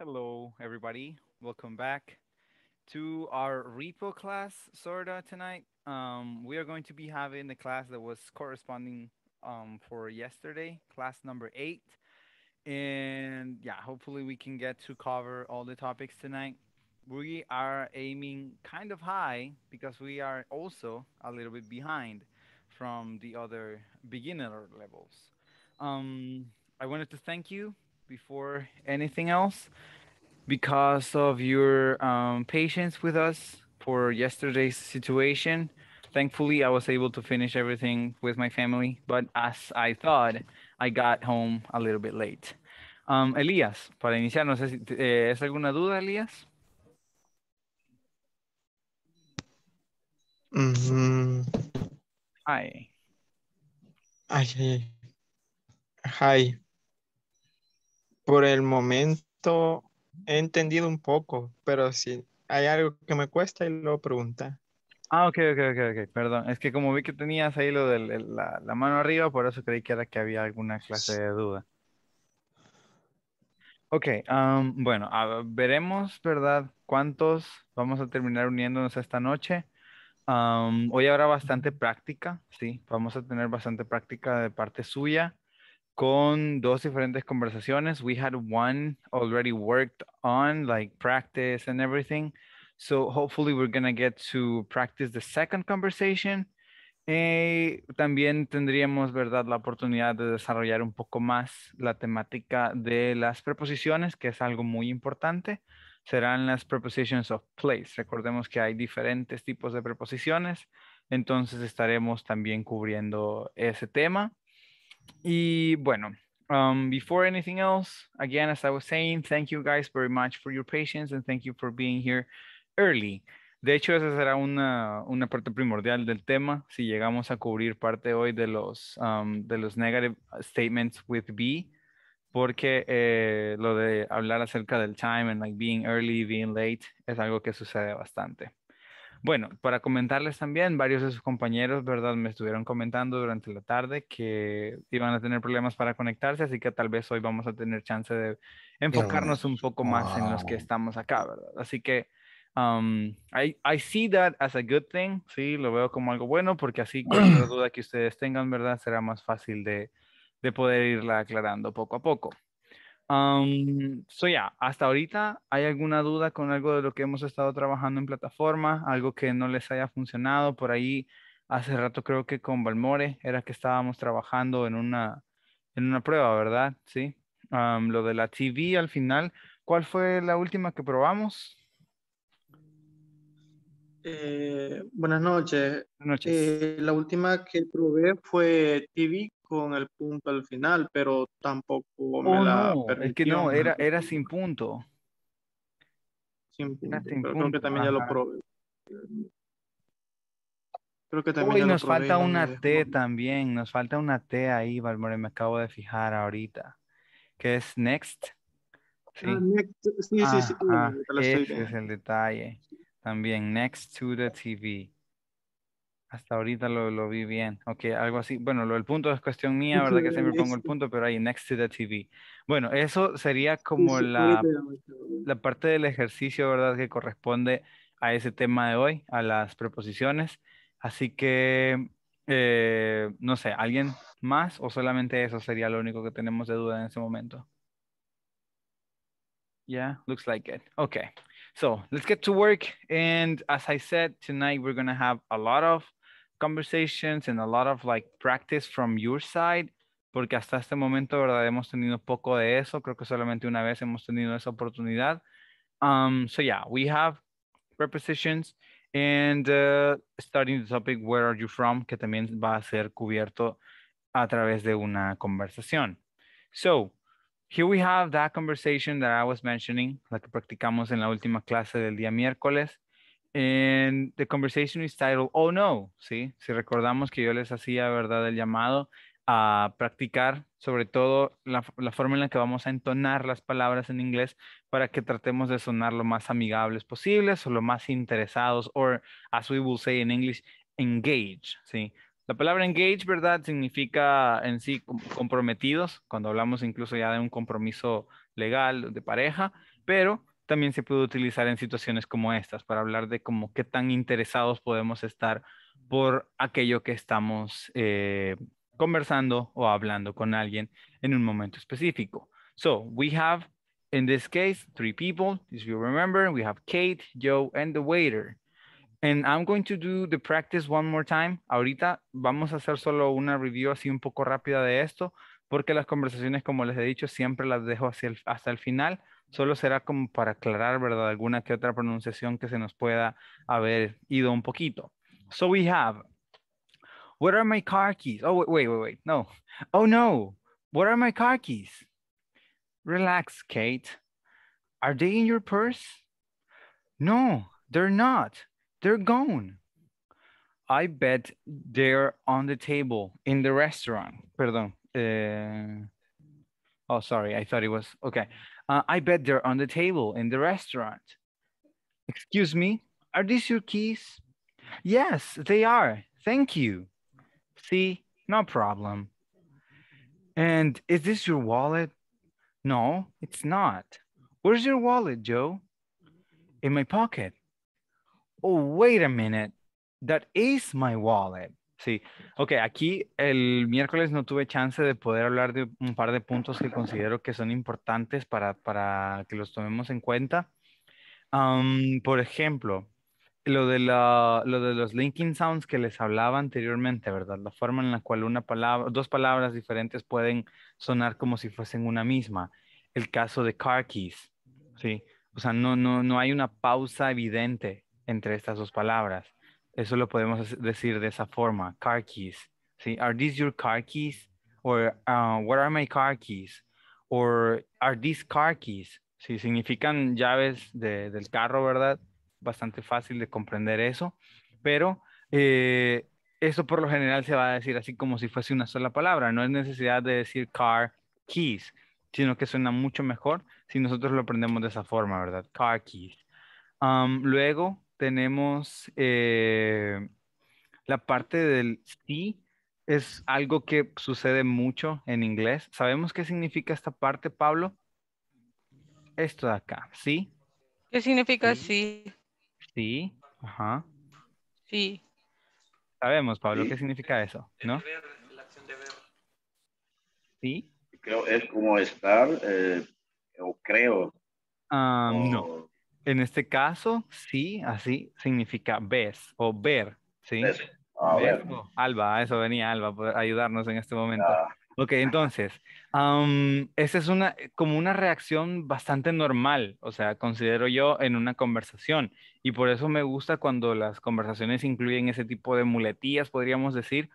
Hello, everybody. Welcome back to our repo class, sorta, tonight. Um, we are going to be having the class that was corresponding um, for yesterday, class number eight. And yeah, hopefully we can get to cover all the topics tonight. We are aiming kind of high because we are also a little bit behind from the other beginner levels. Um, I wanted to thank you before anything else because of your um, patience with us for yesterday's situation. Thankfully, I was able to finish everything with my family, but as I thought, I got home a little bit late. Um, Elías, para iniciar, no sé si, eh, ¿es alguna duda, Elías? Mm -hmm. Hi. Hi. Hi. por el momento he entendido un poco, pero si hay algo que me cuesta y lo pregunta. Ah, ok, ok, ok, perdón. Es que como vi que tenías ahí lo de la, mano arriba, por eso creí que era que había alguna clase de duda. Ok, bueno, veremos, ¿verdad? ¿Cuántos vamos a terminar uniéndonos esta noche? hoy habrá bastante práctica, sí, vamos a tener bastante práctica de parte suya con dos diferentes conversaciones. We had one already worked on, like practice and everything. So hopefully we're gonna get to practice the second conversation. Eh, también tendríamos, ¿verdad?, la oportunidad de desarrollar un poco más la temática de las preposiciones, que es algo muy importante. Serán las prepositions of place. Recordemos que hay diferentes tipos de preposiciones, entonces estaremos también cubriendo ese tema. Y bueno, um, before anything else, again, as I was saying, thank you guys very much for your patience and thank you for being here early. De hecho, esa será una, parte primordial del tema, si llegamos a cubrir parte hoy de los, um, de los negative statements with B, porque eh, lo de hablar acerca del time and like being early, being late, es algo que sucede bastante. Bueno, para comentarles también, varios de sus compañeros, ¿verdad? Me estuvieron comentando durante la tarde que iban a tener problemas para conectarse, así que tal vez hoy vamos a tener chance de enfocarnos un poco más en los que estamos acá, ¿verdad? Así que I, I, see that as a good thing, sí, lo veo como algo bueno, porque así cualquier duda que ustedes tengan, ¿verdad? Será más fácil de, de poder irla aclarando poco a poco. Um, so ya, hasta ahorita hay alguna duda con algo de lo que hemos estado trabajando en plataforma, algo que no les haya funcionado por ahí. Hace rato creo que con Balmore era que estábamos trabajando en una, en una prueba, ¿verdad? Sí. lo de la TV al final, ¿cuál fue la última que probamos? Eh, buenas noches. Buenas noches. Eh, la última que probé fue TV con el punto al final, pero tampoco me oh, la permitió. Es que no, era, era sin punto. Sin punto. pero creo que también ya lo probé. Creo que también nos falta una T también, nos falta una T ahí, Valmore, me acabo de fijar ahorita, que es ah, next. Sí, sí, sí, ese es el detalle. También, next to the TV. Hasta ahorita lo, vi bien. Ok, algo así. Bueno, lo, el punto es cuestión mía, ¿verdad? Que siempre pongo el punto, pero ahí, next to the TV. Bueno, eso sería como la, parte del ejercicio, ¿verdad? Que corresponde a ese tema de hoy, a las preposiciones. Así que, eh, no sé, ¿alguien más o solamente eso sería lo único que tenemos de duda en ese momento? Yeah, looks like it. Okay, so let's get to work. And as I said, tonight we're going to have a lot of conversations and a lot of like practice from your side, porque hasta este momento, ¿verdad? Hemos tenido poco de eso, creo que solamente una vez hemos tenido esa oportunidad. Um, so yeah, we have prepositions and uh, starting the topic, where are you from, que también va a ser cubierto a través de una conversación. So, here we have that conversation that I was mentioning, la que practicamos en la última clase del día miércoles. And the conversation is titled Oh No, ¿sí? Si recordamos que yo les hacía, ¿verdad?, el llamado a practicar, sobre todo la, la, forma en la que vamos a entonar las palabras en inglés para que tratemos de sonar lo más amigables posibles o lo más interesados, o as we will say in English, engage, ¿sí? La palabra engage, ¿verdad? Significa en sí comprometidos, cuando hablamos incluso ya de un compromiso legal de pareja, pero también se puede utilizar en situaciones como estas para hablar de cómo qué tan interesados podemos estar por aquello que estamos eh, conversando o hablando con alguien en un momento específico. So we have, in this case, three people. If you remember, we have Kate, Joe, and the waiter. And I'm going to do the practice one more time. Ahorita vamos a hacer solo una review así un poco rápida de esto, porque las conversaciones, como les he dicho, siempre las dejo hasta el final Solo será como para aclarar, ¿verdad? Alguna que otra pronunciación que se nos pueda haber ido un poquito. So we have, where are my car keys? Oh, wait, wait, wait, no. Oh, no, what are my car keys? Relax, Kate. Are they in your purse? No, they're not. They're gone. I bet they're on the table in the restaurant. Perdón. Eh, oh, sorry. I thought it was okay. Uh, I bet they're on the table in the restaurant. Excuse me, are these your keys? Yes, they are. Thank you. See, no problem. And is this your wallet? No, it's not. Where's your wallet, Joe? In my pocket. Oh, wait a minute. That is my wallet. Sí, ok, aquí el miércoles no tuve chance de poder hablar de un par de puntos que considero que son importantes para, que los tomemos en cuenta. por ejemplo, lo de, los linking sounds que les hablaba anteriormente, ¿verdad? La forma en la cual dos palabras diferentes pueden sonar como si fuesen una misma. El caso de car keys, ¿sí? O sea, no, no hay una pausa evidente entre estas dos palabras. Eso lo podemos decir de esa forma, car keys. ¿sí? Are these your car keys? Or uh, what are my car keys? Or are these car keys? ¿Sí? Significan llaves del carro, ¿verdad? Bastante fácil de comprender eso, pero eh, eso por lo general se va a decir así como si fuese una sola palabra. No es necesidad de decir car keys, sino que suena mucho mejor si nosotros lo aprendemos de esa forma, ¿verdad? Car keys. Um, luego, tenemos eh, la parte del sí, es algo que sucede mucho en inglés. ¿Sabemos qué significa esta parte, Pablo? Esto de acá, ¿sí? ¿Qué significa sí? Sí, ajá. Sí. Sabemos, Pablo, qué significa eso, ¿no? la acción de ver. Sí. Creo es como estar, eh, o creo. Ah, no. En este caso, sí, así significa ves o ver, ¿sí? Ah, oh, Alba, eso venía Alba, ayudarnos en este momento. Ah. Ok, entonces, esa es una, eh, como una reacción bastante normal, o sea, considero yo en una conversación. Y por eso me gusta cuando las conversaciones incluyen ese tipo de muletillas, podríamos decir,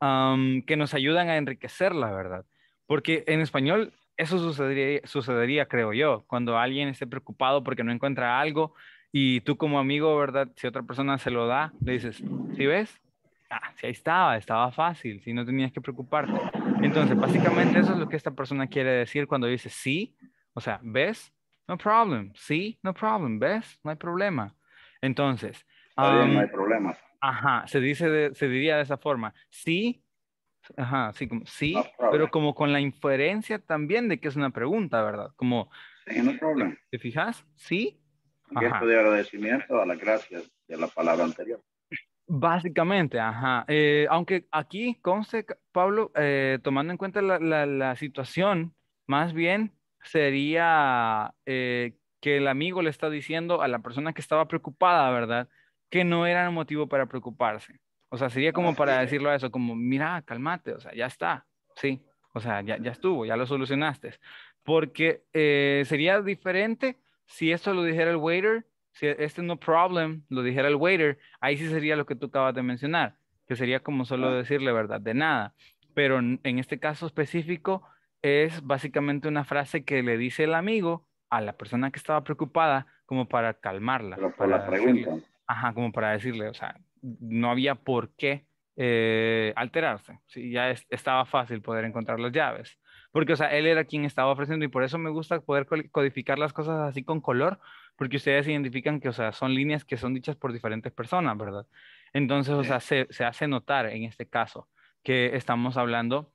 que nos ayudan a enriquecer la ¿verdad? Porque en español eso sucedería, sucedería, creo yo, cuando alguien esté preocupado porque no encuentra algo y tú como amigo, ¿verdad? Si otra persona se lo da, le dices, ¿sí ves? Ah, sí, ahí estaba, estaba fácil, si no tenías que preocuparte. Entonces, básicamente eso es lo que esta persona quiere decir cuando dice sí, o sea, ¿ves? No problem, sí, no problem, ¿ves? No hay problema. Entonces, no hay problema. Ajá, se dice, se diría de esa forma, sí, Ajá, sí, como, sí, pero como con la inferencia también de que es una pregunta, ¿verdad? Como, sí, no problema. ¿te fijas? Sí. esto de agradecimiento a las gracias de la palabra anterior. Básicamente, ajá. Eh, aunque aquí conste, Pablo, eh, tomando en cuenta la, la, situación, más bien sería eh, que el amigo le está diciendo a la persona que estaba preocupada, ¿verdad? Que no era un motivo para preocuparse. O sea, sería como para decirlo a eso, como, mira, cálmate, o sea, ya está, sí, o sea, ya, estuvo, ya lo solucionaste. Porque eh, sería diferente si esto lo dijera el waiter, si e-, este no problem lo dijera el waiter, ahí sí sería lo que tú acabas de mencionar, que sería como solo decirle verdad, de nada. Pero en este caso específico es básicamente una frase que le dice el amigo a la persona que estaba preocupada como para calmarla. para, la pregunta. ajá, como para decirle, o sea, no había por qué eh, alterarse. Sí, ya estaba fácil poder encontrar las llaves. Porque, o sea, él era quien estaba ofreciendo y por eso me gusta poder codificar las cosas así con color, porque ustedes identifican que, o sea, son líneas que son dichas por diferentes personas, ¿verdad? Entonces, o sea, se hace notar en este caso que estamos hablando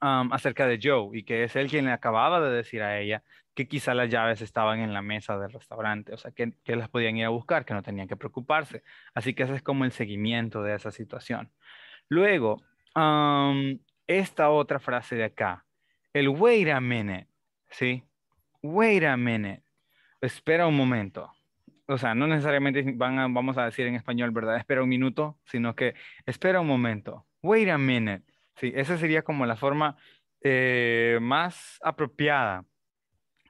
acerca de Joe y que es él quien le acababa de decir a ella que quizá las llaves estaban en la mesa del restaurante, o sea, que, que las podían ir a buscar, que no tenían que preocuparse. Así que ese es como el seguimiento de esa situación. Luego, esta otra frase de acá, el wait a minute, ¿sí? Wait a minute, espera un momento o sea, no necesariamente van vamos a decir en español, ¿verdad? Espera un minuto, sino que espera un momento. Wait a minute. Sí, esa sería como la forma eh, más apropiada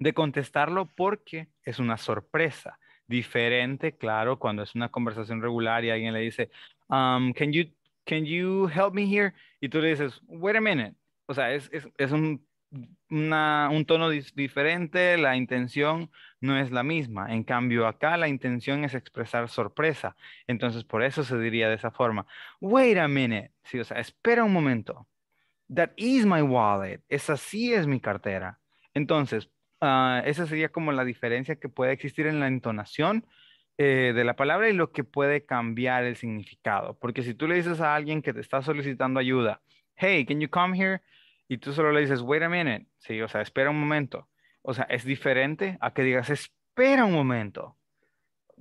de contestarlo porque es una sorpresa. Diferente, claro, cuando es una conversación regular y alguien le dice, um, can, you, can you help me here? Y tú le dices, wait a minute. O sea, es un un tono diferente, la intención no es la misma. En cambio, acá la intención es expresar sorpresa. Entonces, por eso se diría de esa forma. Wait a minute. Sí, o sea, espera un momento. That is my wallet. Esa sí es mi cartera. Entonces, ah, esa sería como la diferencia que puede existir en la entonación eh, de la palabra y lo que puede cambiar el significado. Porque si tú le dices a alguien que te está solicitando ayuda, hey, can you come here? y tú solo le dices, wait a minute, sí, o sea, espera un momento. O sea, es diferente a que digas, espera un momento.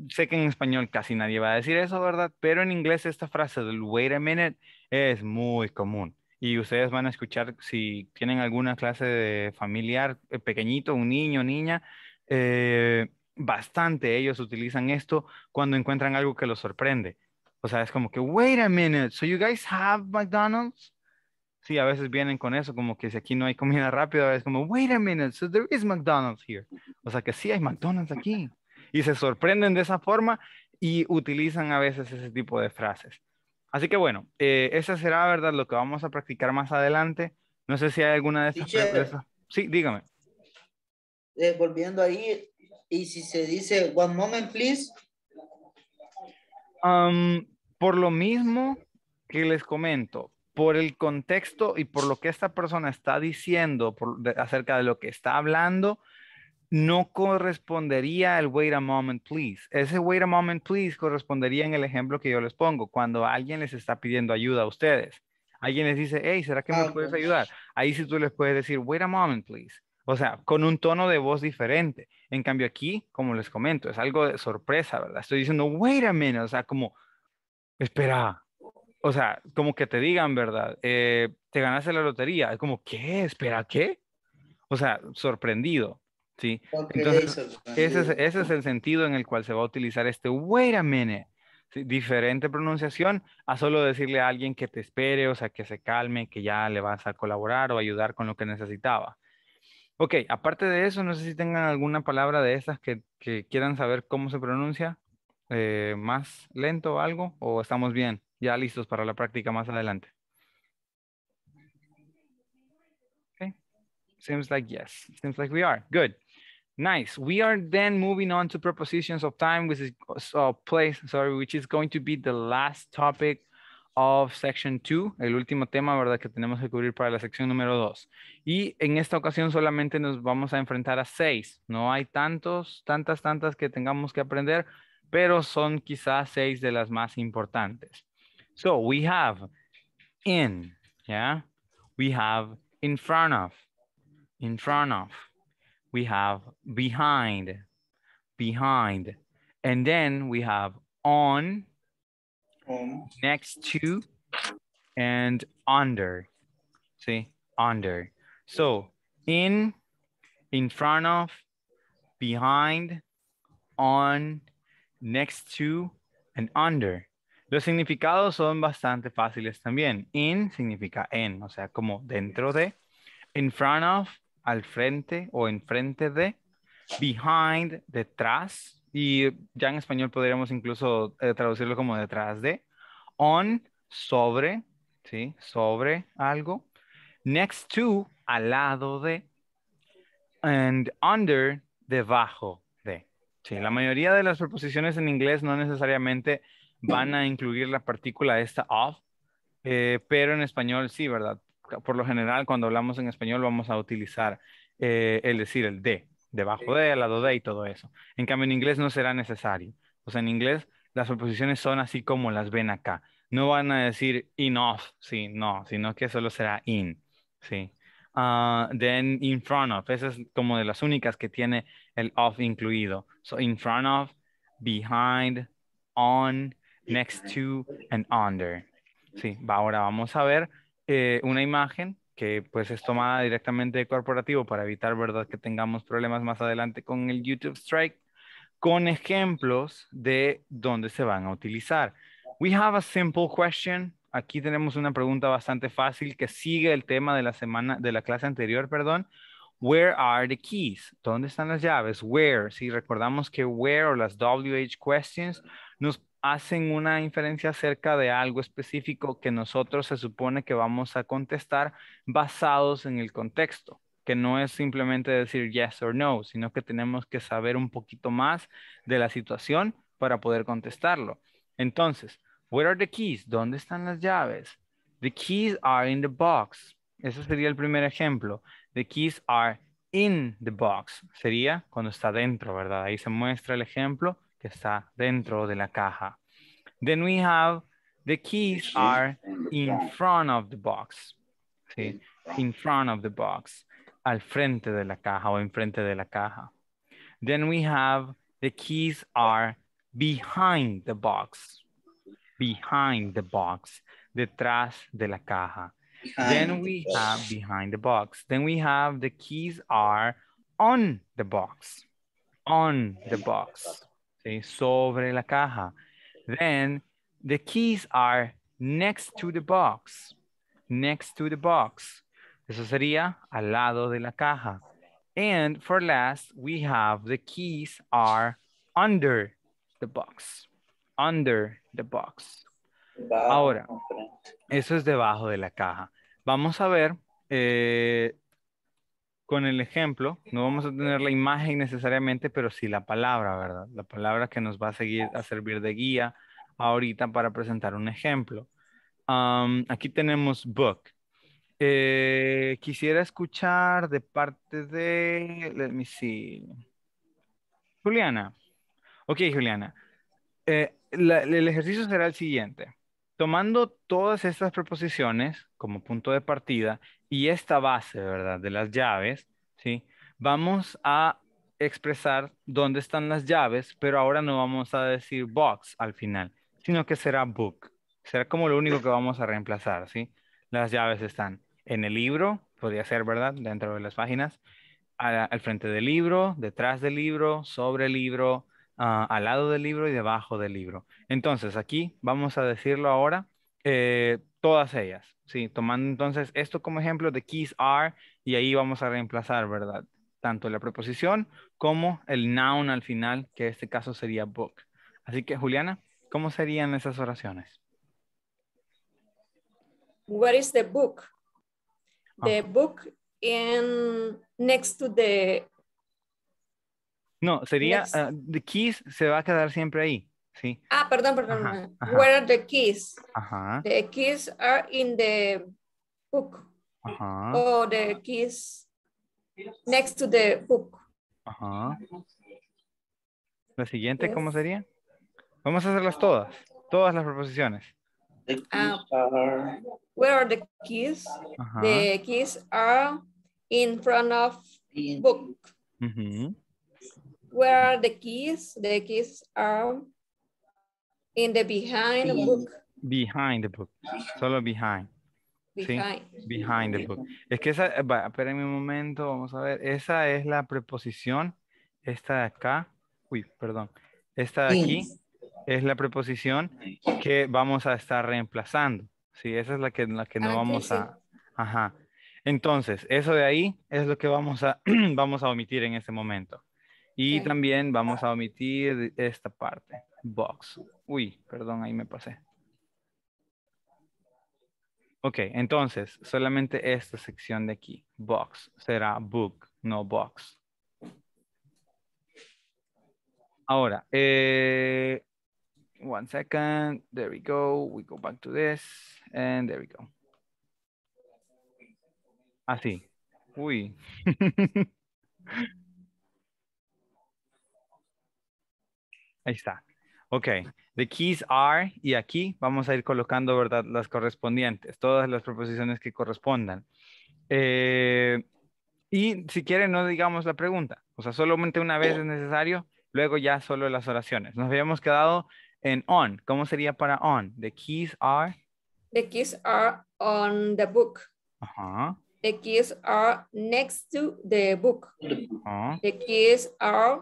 Sé que en español casi nadie va a decir eso, ¿verdad? Pero en inglés esta frase del wait a minute es muy común. Y ustedes van a escuchar si tienen alguna clase de familiar eh, pequeñito, un niño, niña, eh, bastante ellos utilizan esto cuando encuentran algo que los sorprende. O sea, es como que, wait a minute, so you guys have McDonald's? sí, a veces vienen con eso, como que si aquí no hay comida rápida, es como, wait a minute, so there is McDonald's here. O sea que sí hay McDonald's aquí. Y se sorprenden de esa forma y utilizan a veces ese tipo de frases. Así que bueno, eh, esa será, ¿verdad? Lo que vamos a practicar más adelante. No sé si hay alguna de esas. sí, dígame. Eh, volviendo ahí, y si se dice, one moment, please. por lo mismo que les comento, por el contexto y por lo que esta persona está diciendo acerca de lo que está hablando, no correspondería el wait a moment, please. Ese wait a moment, please correspondería en el ejemplo que yo les pongo, cuando alguien les está pidiendo ayuda a ustedes. Alguien les dice, hey, ¿será que me ah, puedes ayudar? Ahí sí tú les puedes decir, wait a moment, please. O sea, con un tono de voz diferente. En cambio aquí, como les comento, es algo de sorpresa, ¿verdad? Estoy diciendo, wait a minute, o sea, como, espera, o sea, como que te digan, ¿verdad? Eh, te ganaste la lotería. Es como, ¿qué? ¿Espera qué? O sea, sorprendido, ¿sí? Entonces, ese es, el sentido en el cual se va a utilizar este wait a minute. Diferente pronunciación a solo decirle a alguien que te espere, o sea, que se calme, que ya le vas a colaborar o ayudar con lo que necesitaba. Ok, aparte de eso, no sé si tengan alguna palabra de estas que, quieran saber cómo se pronuncia, eh, más lento o algo, o estamos bien ya listos para la práctica más adelante. Seems like yes. Seems like we are. Good. Nice. We are then moving on to prepositions of time, which is place, sorry, which is going to be the last topic of section 2, el último tema, ¿verdad? Que tenemos que cubrir para la sección número 2. Y en esta ocasión solamente nos vamos a enfrentar a seis. No hay tantos, tantas, tantas que tengamos que aprender, pero son quizás seis de las más importantes. So we have in, yeah? We have in front of, in front of. We have behind, behind. And then we have on, on. next to, and under. See, under. So in, in front of, behind, on, next to, and under. Los significados son bastante fáciles también. In significa en, o sea, como dentro de, in front of, al frente o enfrente de, behind, detrás, y ya en español podríamos incluso eh, traducirlo como detrás de, on, sobre, ¿sí? Sobre algo, next to, al lado de, and under, debajo de. Sí, la mayoría de las preposiciones en inglés no necesariamente van a incluir la partícula esta off, eh, pero en español sí, ¿verdad? Por lo general, cuando hablamos en español vamos a utilizar eh, el decir el de, debajo de, al lado de y todo eso. En cambio, en inglés no será necesario. O sea, en inglés las preposiciones son así como las ven acá. No van a decir in off, sí, no, sino que solo será in, sí. Ah, then in front of, esa es como de las únicas que tiene el off incluido. So in front of, behind, on, next to and under. Sí, ahora vamos a ver eh, una imagen que pues es tomada directamente de corporativo para evitar, ¿verdad?, que tengamos problemas más adelante con el YouTube Strike, con ejemplos de dónde se van a utilizar. We have a simple question. Aquí tenemos una pregunta bastante fácil que sigue el tema de la semana, de la clase anterior, perdón. Where are the keys? ¿Dónde están las llaves? Where, si recordamos que where o las WH questions nos hacen una inferencia acerca de algo específico que nosotros se supone que vamos a contestar basados en el contexto, que no es simplemente decir yes or no, sino que tenemos que saber un poquito más de la situación para poder contestarlo. Entonces, where are the keys? ¿Dónde están las llaves? The keys are in the box. Ese sería el primer ejemplo. The keys are in the box. Sería cuando está dentro, ¿verdad? Ahí se muestra el ejemplo que está dentro de la caja. Then we have the keys are in front of the box. ¿sí? In front of the box. Al frente de la caja o enfrente de la caja. Then we have the keys are behind the box. Behind the box. Detrás de la caja. Behind then we the have behind the box. Then we have the keys are on the box. On the box. Eh, sobre la caja. Then the keys are next to the box. Next to the box. Eso sería al lado de la caja. And for last, we have the keys are under the box. Under the box. Ahora, eso es debajo de la caja. Vamos a ver eh, con el ejemplo, no vamos a tener la imagen necesariamente, pero sí la palabra, ¿verdad? La palabra que nos va a seguir a servir de guía ahorita para presentar un ejemplo. aquí tenemos book. Eh, quisiera escuchar de parte de, let me see, Juliana. Ok, Juliana. Eh, el ejercicio será el siguiente tomando todas estas proposiciones como punto de partida y esta base, ¿verdad? De las llaves, ¿sí? Vamos a expresar dónde están las llaves, pero ahora no vamos a decir box al final, sino que será book. Será como lo único que vamos a reemplazar, ¿sí? Las llaves están en el libro, podría ser, ¿verdad? Dentro de las páginas, al frente del libro, detrás del libro, sobre el libro, Ah, al lado del libro y debajo del libro. Entonces, aquí vamos a decirlo ahora, eh, todas ellas, ¿sí? Tomando entonces esto como ejemplo de keys are y ahí vamos a reemplazar, ¿verdad? Tanto la preposición como el noun al final, que en este caso sería book. Así que, Juliana, ¿cómo serían esas oraciones? What is the book? The book in next to the no, sería ah, The Keys se va a quedar siempre ahí. Sí. Ah, perdón, perdón. Where are the keys? Ajá. The keys are in the book. Ajá. Or the keys next to the book. Ajá. La siguiente, ¿cómo sería? Vamos a hacerlas todas. Todas las proposiciones. Ah. Where are the keys? The keys are in front of book. Uh Where are the keys? The keys are in the behind the book. Behind the book. Solo behind. Behind. Behind the book. Es que esa, va, espérenme un momento, vamos a ver. Esa es la preposición. Esta de acá. Uy, perdón. Esta de aquí es la preposición que vamos a estar reemplazando. Sí, esa es la que, la que no ah, vamos a... Ajá. Entonces, eso de ahí es lo que vamos a, vamos a omitir en este momento. Y también vamos a omitir esta parte, box. Uy, perdón, ahí me pasé. Ok, entonces, solamente esta sección de aquí, box, será book, no box. Ahora, eh, one second, there we go, we go back to this, and there we go. Así. Uy. Ahí está. Ok. The keys are, y aquí vamos a ir colocando, ¿verdad? Las correspondientes, todas las proposiciones que correspondan. Eh, y si quieren, no digamos la pregunta. O sea, solamente una vez es necesario, luego ya solo las oraciones. Nos habíamos quedado en on. ¿Cómo sería para on? The keys are. The keys are on the book. Ajá. The keys are next to the book. Ajá. The keys are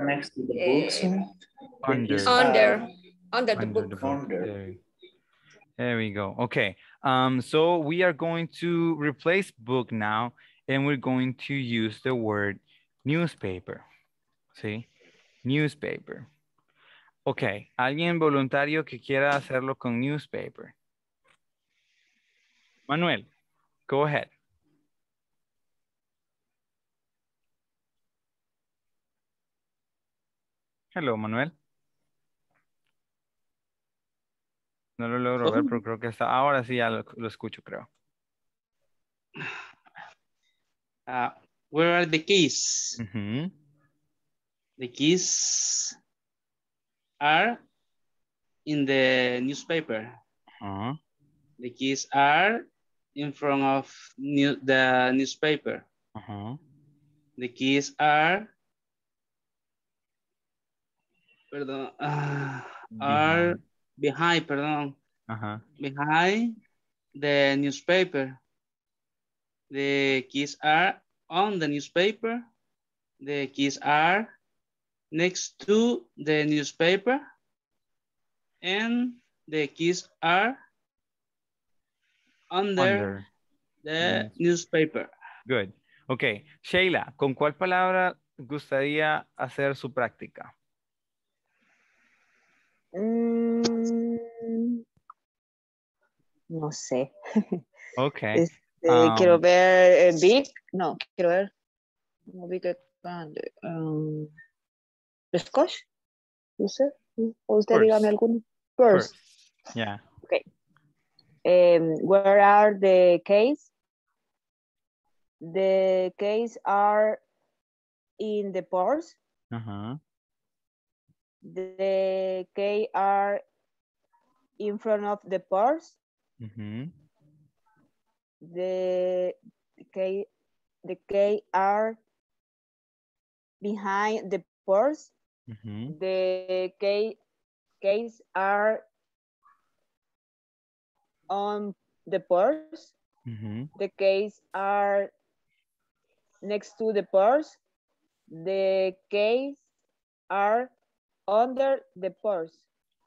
next to the eh, books. Eh. Under. Under. Under the book. Under. The book. Under. There. there we go. Okay. Um, so we are going to replace book now, and we're going to use the word newspaper. See? Newspaper. Okay. ¿Alguien voluntario que quiera hacerlo con newspaper? Manuel, go ahead. Hello, Manuel. No lo logro ver, pero creo que hasta Ahora sí ya lo, escucho, creo. where are the keys? The keys are in the newspaper. The keys are in front of the newspaper. The keys are perdón, ah, are behind, perdón. Behind the newspaper. The keys are on the newspaper. The keys are next to the newspaper. And the keys are under, the newspaper. Good. Okay, Sheila, ¿con cuál palabra gustaría hacer su práctica? Mm, no sé. Ok. Este, um, quiero ver No, quiero ver. No, um, No sé. usted dígame alguno. Yeah. Okay. Um, where are the case? The case are in the pores. Uh-huh. the K are in front of the pores. Mm -hmm. The K the K are behind the pores. Mm -hmm. The K K's are on the pores. Mm -hmm. The K's are next to the pores. The K's are Under the purse.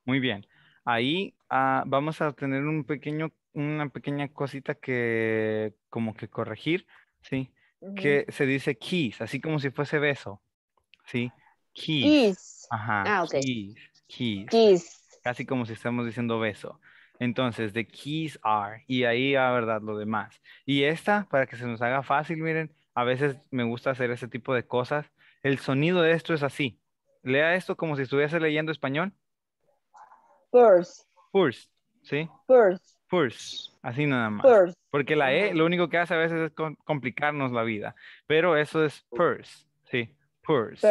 Muy bien. Ahí ah, vamos a tener un pequeño, una pequeña cosita que como que corregir, ¿sí? Que se dice kiss, así como si fuese beso, ¿sí? Kiss. Ajá. Ah, kiss. Kiss. Casi como si estamos diciendo beso. Entonces, the keys are. Y ahí, a ah, verdad, lo demás. Y esta, para que se nos haga fácil, miren, a veces me gusta hacer ese tipo de cosas. El sonido de esto es así. Lea esto como si estuviese leyendo español. First. First, ¿sí? First. First, así nada más. First. Porque la E lo único que hace a veces es complicarnos la vida. Pero eso es first, ¿sí? First.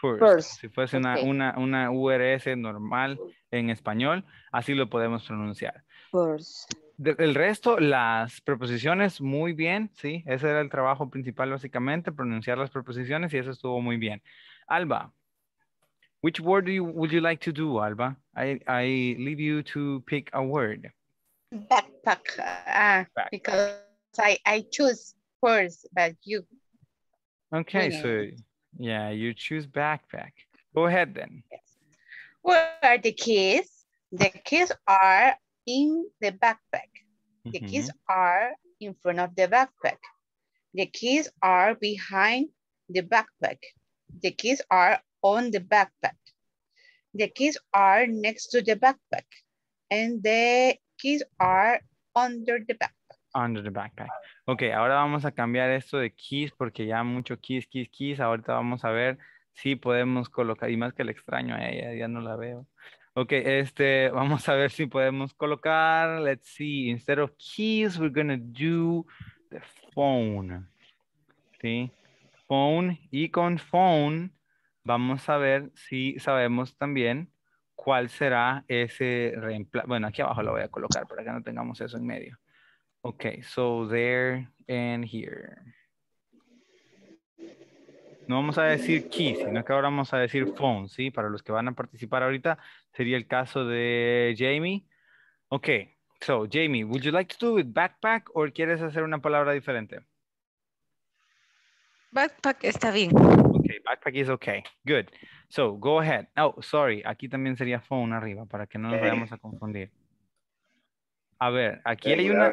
First. Si fuese una, URS normal en español, así lo podemos pronunciar. First. el resto, las preposiciones, muy bien, sí, ese era el trabajo principal básicamente, pronunciar las preposiciones y eso estuvo muy bien. Alba, Which word do you would you like to do, Alba? I, I leave you to pick a word. Backpack, uh, Backpack. because I, I choose first, but you. Okay, so yeah, you choose backpack. Go ahead then. Yes. Where are the keys? The keys are in the backpack. The mm -hmm. keys are in front of the backpack. The keys are behind the backpack. The keys are on the backpack. The keys are next to the backpack and the keys are under the backpack. Under the backpack. Ok, ahora vamos a cambiar esto de keys porque ya mucho keys, keys, keys. Ahorita vamos a ver si podemos colocar, y más que le extraño a ella, ya no la veo. Ok, este, vamos a ver si podemos colocar, let's see, instead of keys, we're to do the phone. ¿Sí? Phone, y con phone vamos a ver si sabemos también cuál será ese reemplazo. Bueno, aquí abajo lo voy a colocar para que no tengamos eso en medio. Ok, so there and here. No vamos a decir key, sino que ahora vamos a decir phone, ¿sí? Para los que van a participar ahorita, sería el caso de Jamie. Ok, so Jamie, would you like to do with backpack or quieres hacer una palabra diferente? Backpack está bien. Okay, backpack is okay. Good. So, go ahead. Oh, sorry. Aquí también sería phone arriba para que no nos vayamos a confundir. A ver, aquí hay una,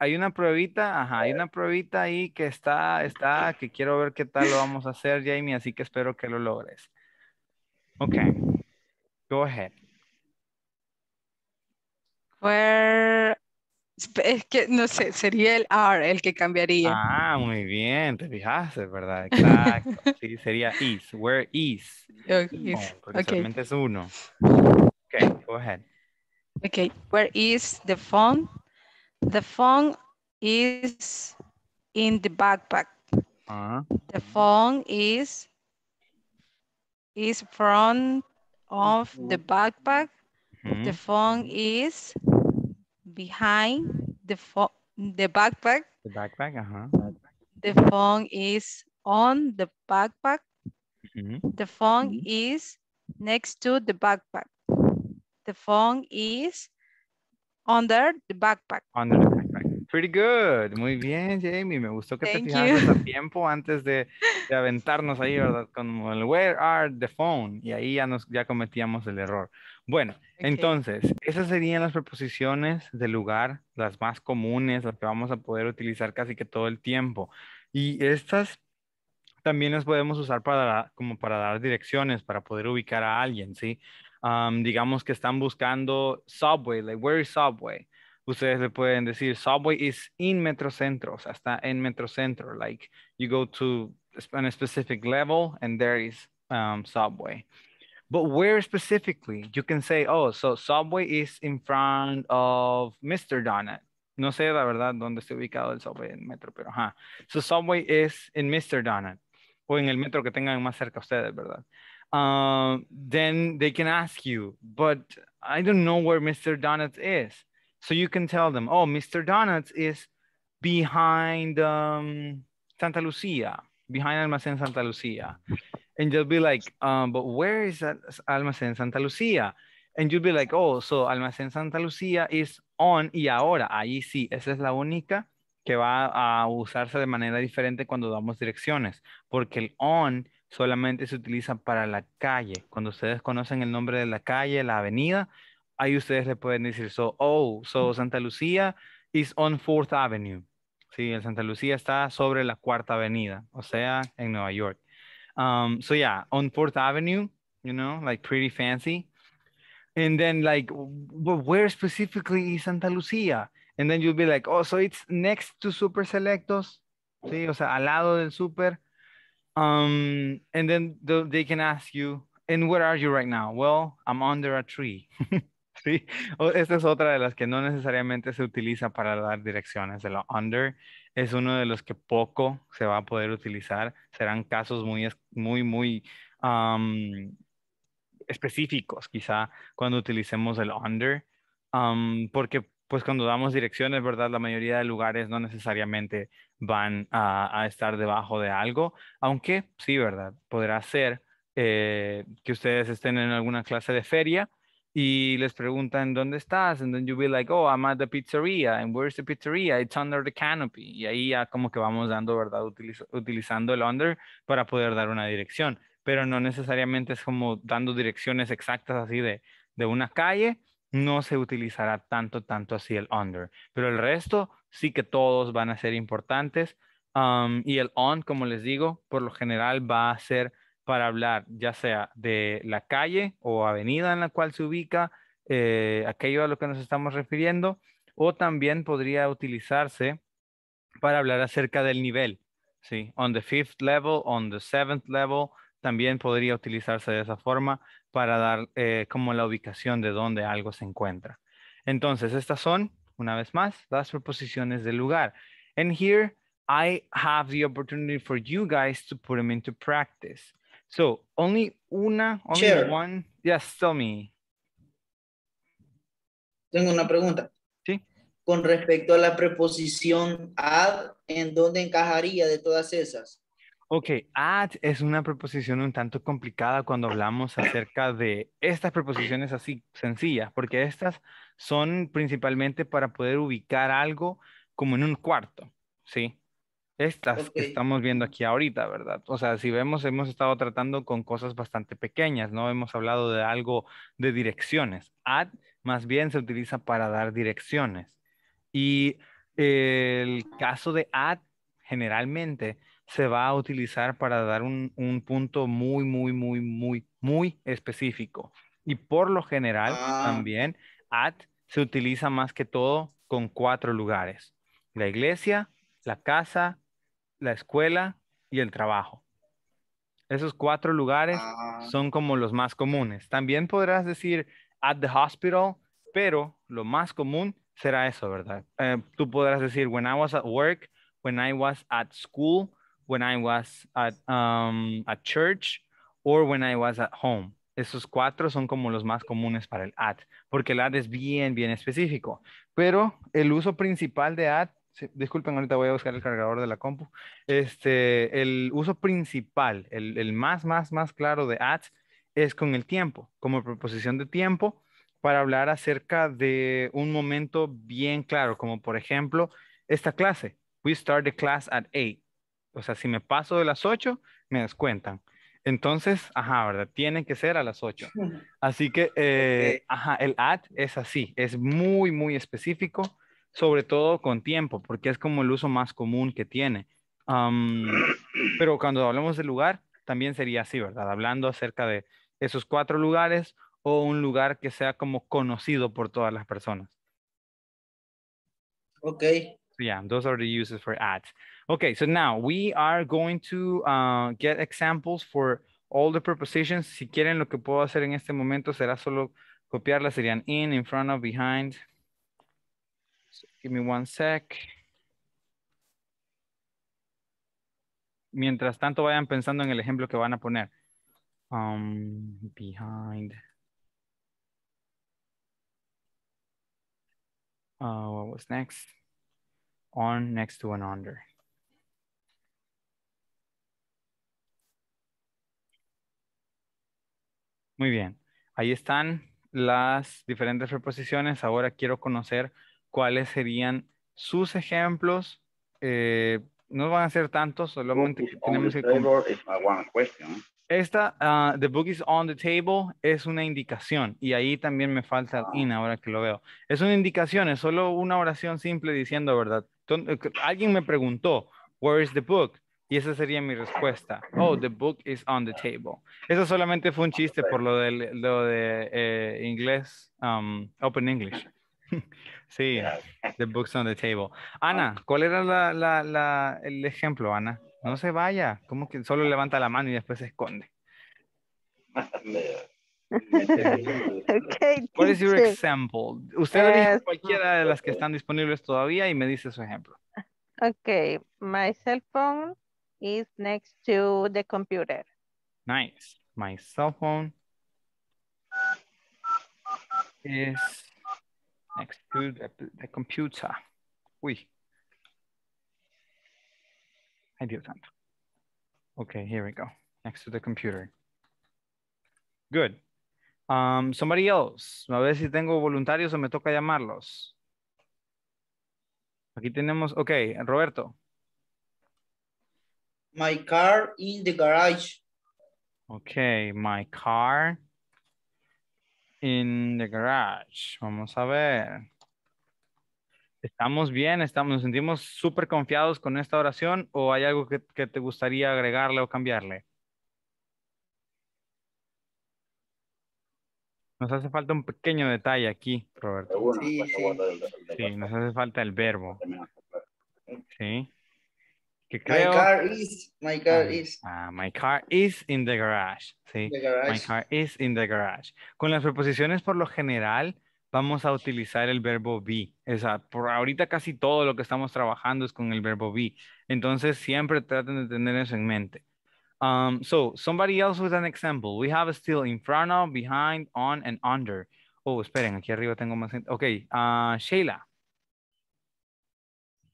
hay, una pruebita, ajá, hay una pruebita ahí que está, está, que quiero ver qué tal lo vamos a hacer, Jamie, así que espero que lo logres. Ok, go ahead. Where es que no sé, sería el R el que cambiaría. Ah, muy bien, te fijaste, ¿verdad? Exacto. sí, sería is. Where is? okay. es uno. Ok, go ahead. Ok, where is the phone? The phone is in the backpack. Ah. The phone is is front of the backpack. The phone is behind the, the backpack. The backpack, uh -huh. The phone is on the backpack. Mm-hmm. The phone mm-hmm. is next to the backpack. The phone is under the backpack. Under the backpack. Pretty good. Muy bien, Jamie. Me gustó que te fijaras a tiempo antes de, de, aventarnos ahí, ¿verdad? Con el where are the phone. Y ahí ya, nos, ya cometíamos el error. Bueno, entonces, esas serían las preposiciones de lugar, las más comunes, las que vamos a poder utilizar casi que todo el tiempo. Y estas también las podemos usar para, como para dar direcciones, para poder ubicar a alguien, ¿sí? digamos que están buscando Subway, like, where is Subway? Ustedes le pueden decir, Subway is in metrocentros o sea, está en Metrocentro, like, you go to a specific level and there is um, Subway. But where specifically? You can say, oh, so Subway is in front of Mr. Donut. No sé la verdad dónde está ubicado el Subway en Metro, pero ajá. So Subway is in Mr. Donut. O en el metro que tengan más cerca ustedes, ¿verdad? Um, then they can ask you, but I don't know where Mr. Donuts is. So you can tell them, oh, Mr. Donuts is behind um, Santa Lucia behind Almacén Santa Lucía. And you'll be like, um, but where is Almacén Santa Lucía? And you'll be like, oh, so Almacén Santa Lucía is on y ahora. Ahí sí, esa es la única que va a usarse de manera diferente cuando damos direcciones, porque el on solamente se utiliza para la calle. Cuando ustedes conocen el nombre de la calle, la avenida, ahí ustedes le pueden decir, so, oh, so mm. Santa Lucía is on Fourth Avenue. Sí, el Santa Lucía está sobre la Cuarta Avenida, o sea, en Nueva York. Um, so yeah, on Fourth Avenue, you know, like pretty fancy. And then like, where specifically is Santa Lucia? And then you'll be like, oh, so it's next to Super Selectos. Sí, o sea, al lado del Super. Um, and then they can ask you, and where are you right now? Well, I'm under a tree. Sí, esta es otra de las que no necesariamente se utiliza para dar direcciones. El under es uno de los que poco se va a poder utilizar. Serán casos muy, muy, muy específicos, quizá cuando utilicemos el under, porque pues cuando damos direcciones, ¿verdad? La mayoría de lugares no necesariamente van a, estar debajo de algo, aunque sí, ¿verdad? Podrá ser eh, que ustedes estén en alguna clase de feria y les preguntan dónde estás and then you'll be like oh I'm at the pizzeria and where's the pizzeria it's under the canopy y ahí ya como que vamos dando verdad utilizando el under para poder dar una dirección pero no necesariamente es como dando direcciones exactas así de de una calle no se utilizará tanto tanto así el under pero el resto sí que todos van a ser importantes um, y el on como les digo por lo general va a ser para hablar ya sea de la calle o avenida en la cual se ubica aquello eh, a lo que nos estamos refiriendo, o también podría utilizarse para hablar acerca del nivel. ¿sí? On the fifth level, on the seventh level, también podría utilizarse de esa forma para dar eh, como la ubicación de donde algo se encuentra. Entonces, estas son, una vez más, las preposiciones del lugar. And here, I have the opportunity for you guys to put them into practice. So only una, only one. Yes, tell me. Tengo una pregunta. Sí. Con respecto a la preposición ad, ¿en dónde encajaría de todas esas? Ok, ad es una preposición un tanto complicada cuando hablamos acerca de estas preposiciones así sencillas, porque estas son principalmente para poder ubicar algo como en un cuarto, ¿sí? estas que estamos viendo aquí ahorita, ¿verdad? O sea, si vemos, hemos estado tratando con cosas bastante pequeñas, ¿no? Hemos hablado de algo de direcciones. Ad más bien se utiliza para dar direcciones. Y el caso de ad generalmente se va a utilizar para dar un, punto muy, muy, muy, muy, muy específico. Y por lo general ah. también ad se utiliza más que todo con cuatro lugares. La iglesia, la casa, la escuela y el trabajo. Esos cuatro lugares ah. son como los más comunes. También podrás decir at the hospital, pero lo más común será eso, ¿verdad? Eh, tú podrás decir when I was at work, when I was at school, when I was at, um, at church, or when I was at home. Esos cuatro son como los más comunes para el at, porque el at es bien, bien específico. Pero el uso principal de at disculpen, ahorita voy a buscar el cargador de la compu. Este, el uso principal, el, más, más, más claro de ads es con el tiempo, como proposición de tiempo para hablar acerca de un momento bien claro, como por ejemplo esta clase. We start the class at 8. O sea, si me paso de las 8, me descuentan. Entonces, ajá, ¿verdad? Tiene que ser a las 8. Así que, eh, ajá, el ad es así, es muy, muy específico sobre todo con tiempo, porque es como el uso más común que tiene. pero cuando hablamos de lugar, también sería así, ¿verdad? Hablando acerca de esos cuatro lugares o un lugar que sea como conocido por todas las personas. Okay. yeah, those are the uses for ads. Okay, so now we are going to uh, get examples for all the prepositions. Si quieren, lo que puedo hacer en este momento será solo copiarlas. Serían in, in front of, behind, Give me one sec. Mientras tanto vayan pensando en el ejemplo que van a poner. Um, behind. Uh, what was next? On next to and under. Muy bien. Ahí están las diferentes preposiciones. Ahora quiero conocer cuáles serían sus ejemplos. Eh, no van a ser tantos, solamente que tenemos que... Esta, ah, the book is on the table, es una indicación. Y ahí también me falta el ah. in ahora que lo veo. Es una indicación, es solo una oración simple diciendo, ¿verdad? Eh, alguien me preguntó, where is the book? Y esa sería mi respuesta. Oh, the book is on the table. Eso solamente fue un ah, chiste por lo de, lo de eh, inglés, um, Open English. Sí, the books on the table. Ana, ¿cuál era la, el ejemplo, Ana? No se vaya, como que solo levanta la mano y después se esconde. okay, What es your example? Usted dice este. cualquiera de las que están disponibles todavía y me dice su ejemplo. Ok, my cell phone is next to the computer. Nice. My cell phone is next to the, computer. Uy. Ay, Dios santo. Okay, here we go. Next to the computer. Good. Um, somebody else. A ver si tengo voluntarios o me toca llamarlos. Aquí tenemos, ok, Roberto. My car in the garage. Okay, my car in the garage. Vamos a ver. ¿Estamos bien? Estamos, ¿Nos sentimos súper confiados con esta oración o hay algo que, te gustaría agregarle o cambiarle? Nos hace falta un pequeño detalle aquí, Roberto. Sí, pues, sí. sí nos hace falta el verbo. Sí. My car is, my car is. Ah, my car is in the garage. Sí, my car is in the garage. Con las preposiciones por lo general vamos a utilizar el verbo be. O sea, por ahorita casi todo lo que estamos trabajando es con el verbo be. Entonces siempre traten de tener eso en mente. Um, so, somebody else with an example. We have still in front of, behind, on, and under. Oh, esperen, aquí arriba tengo más. Ok, ah, Sheila.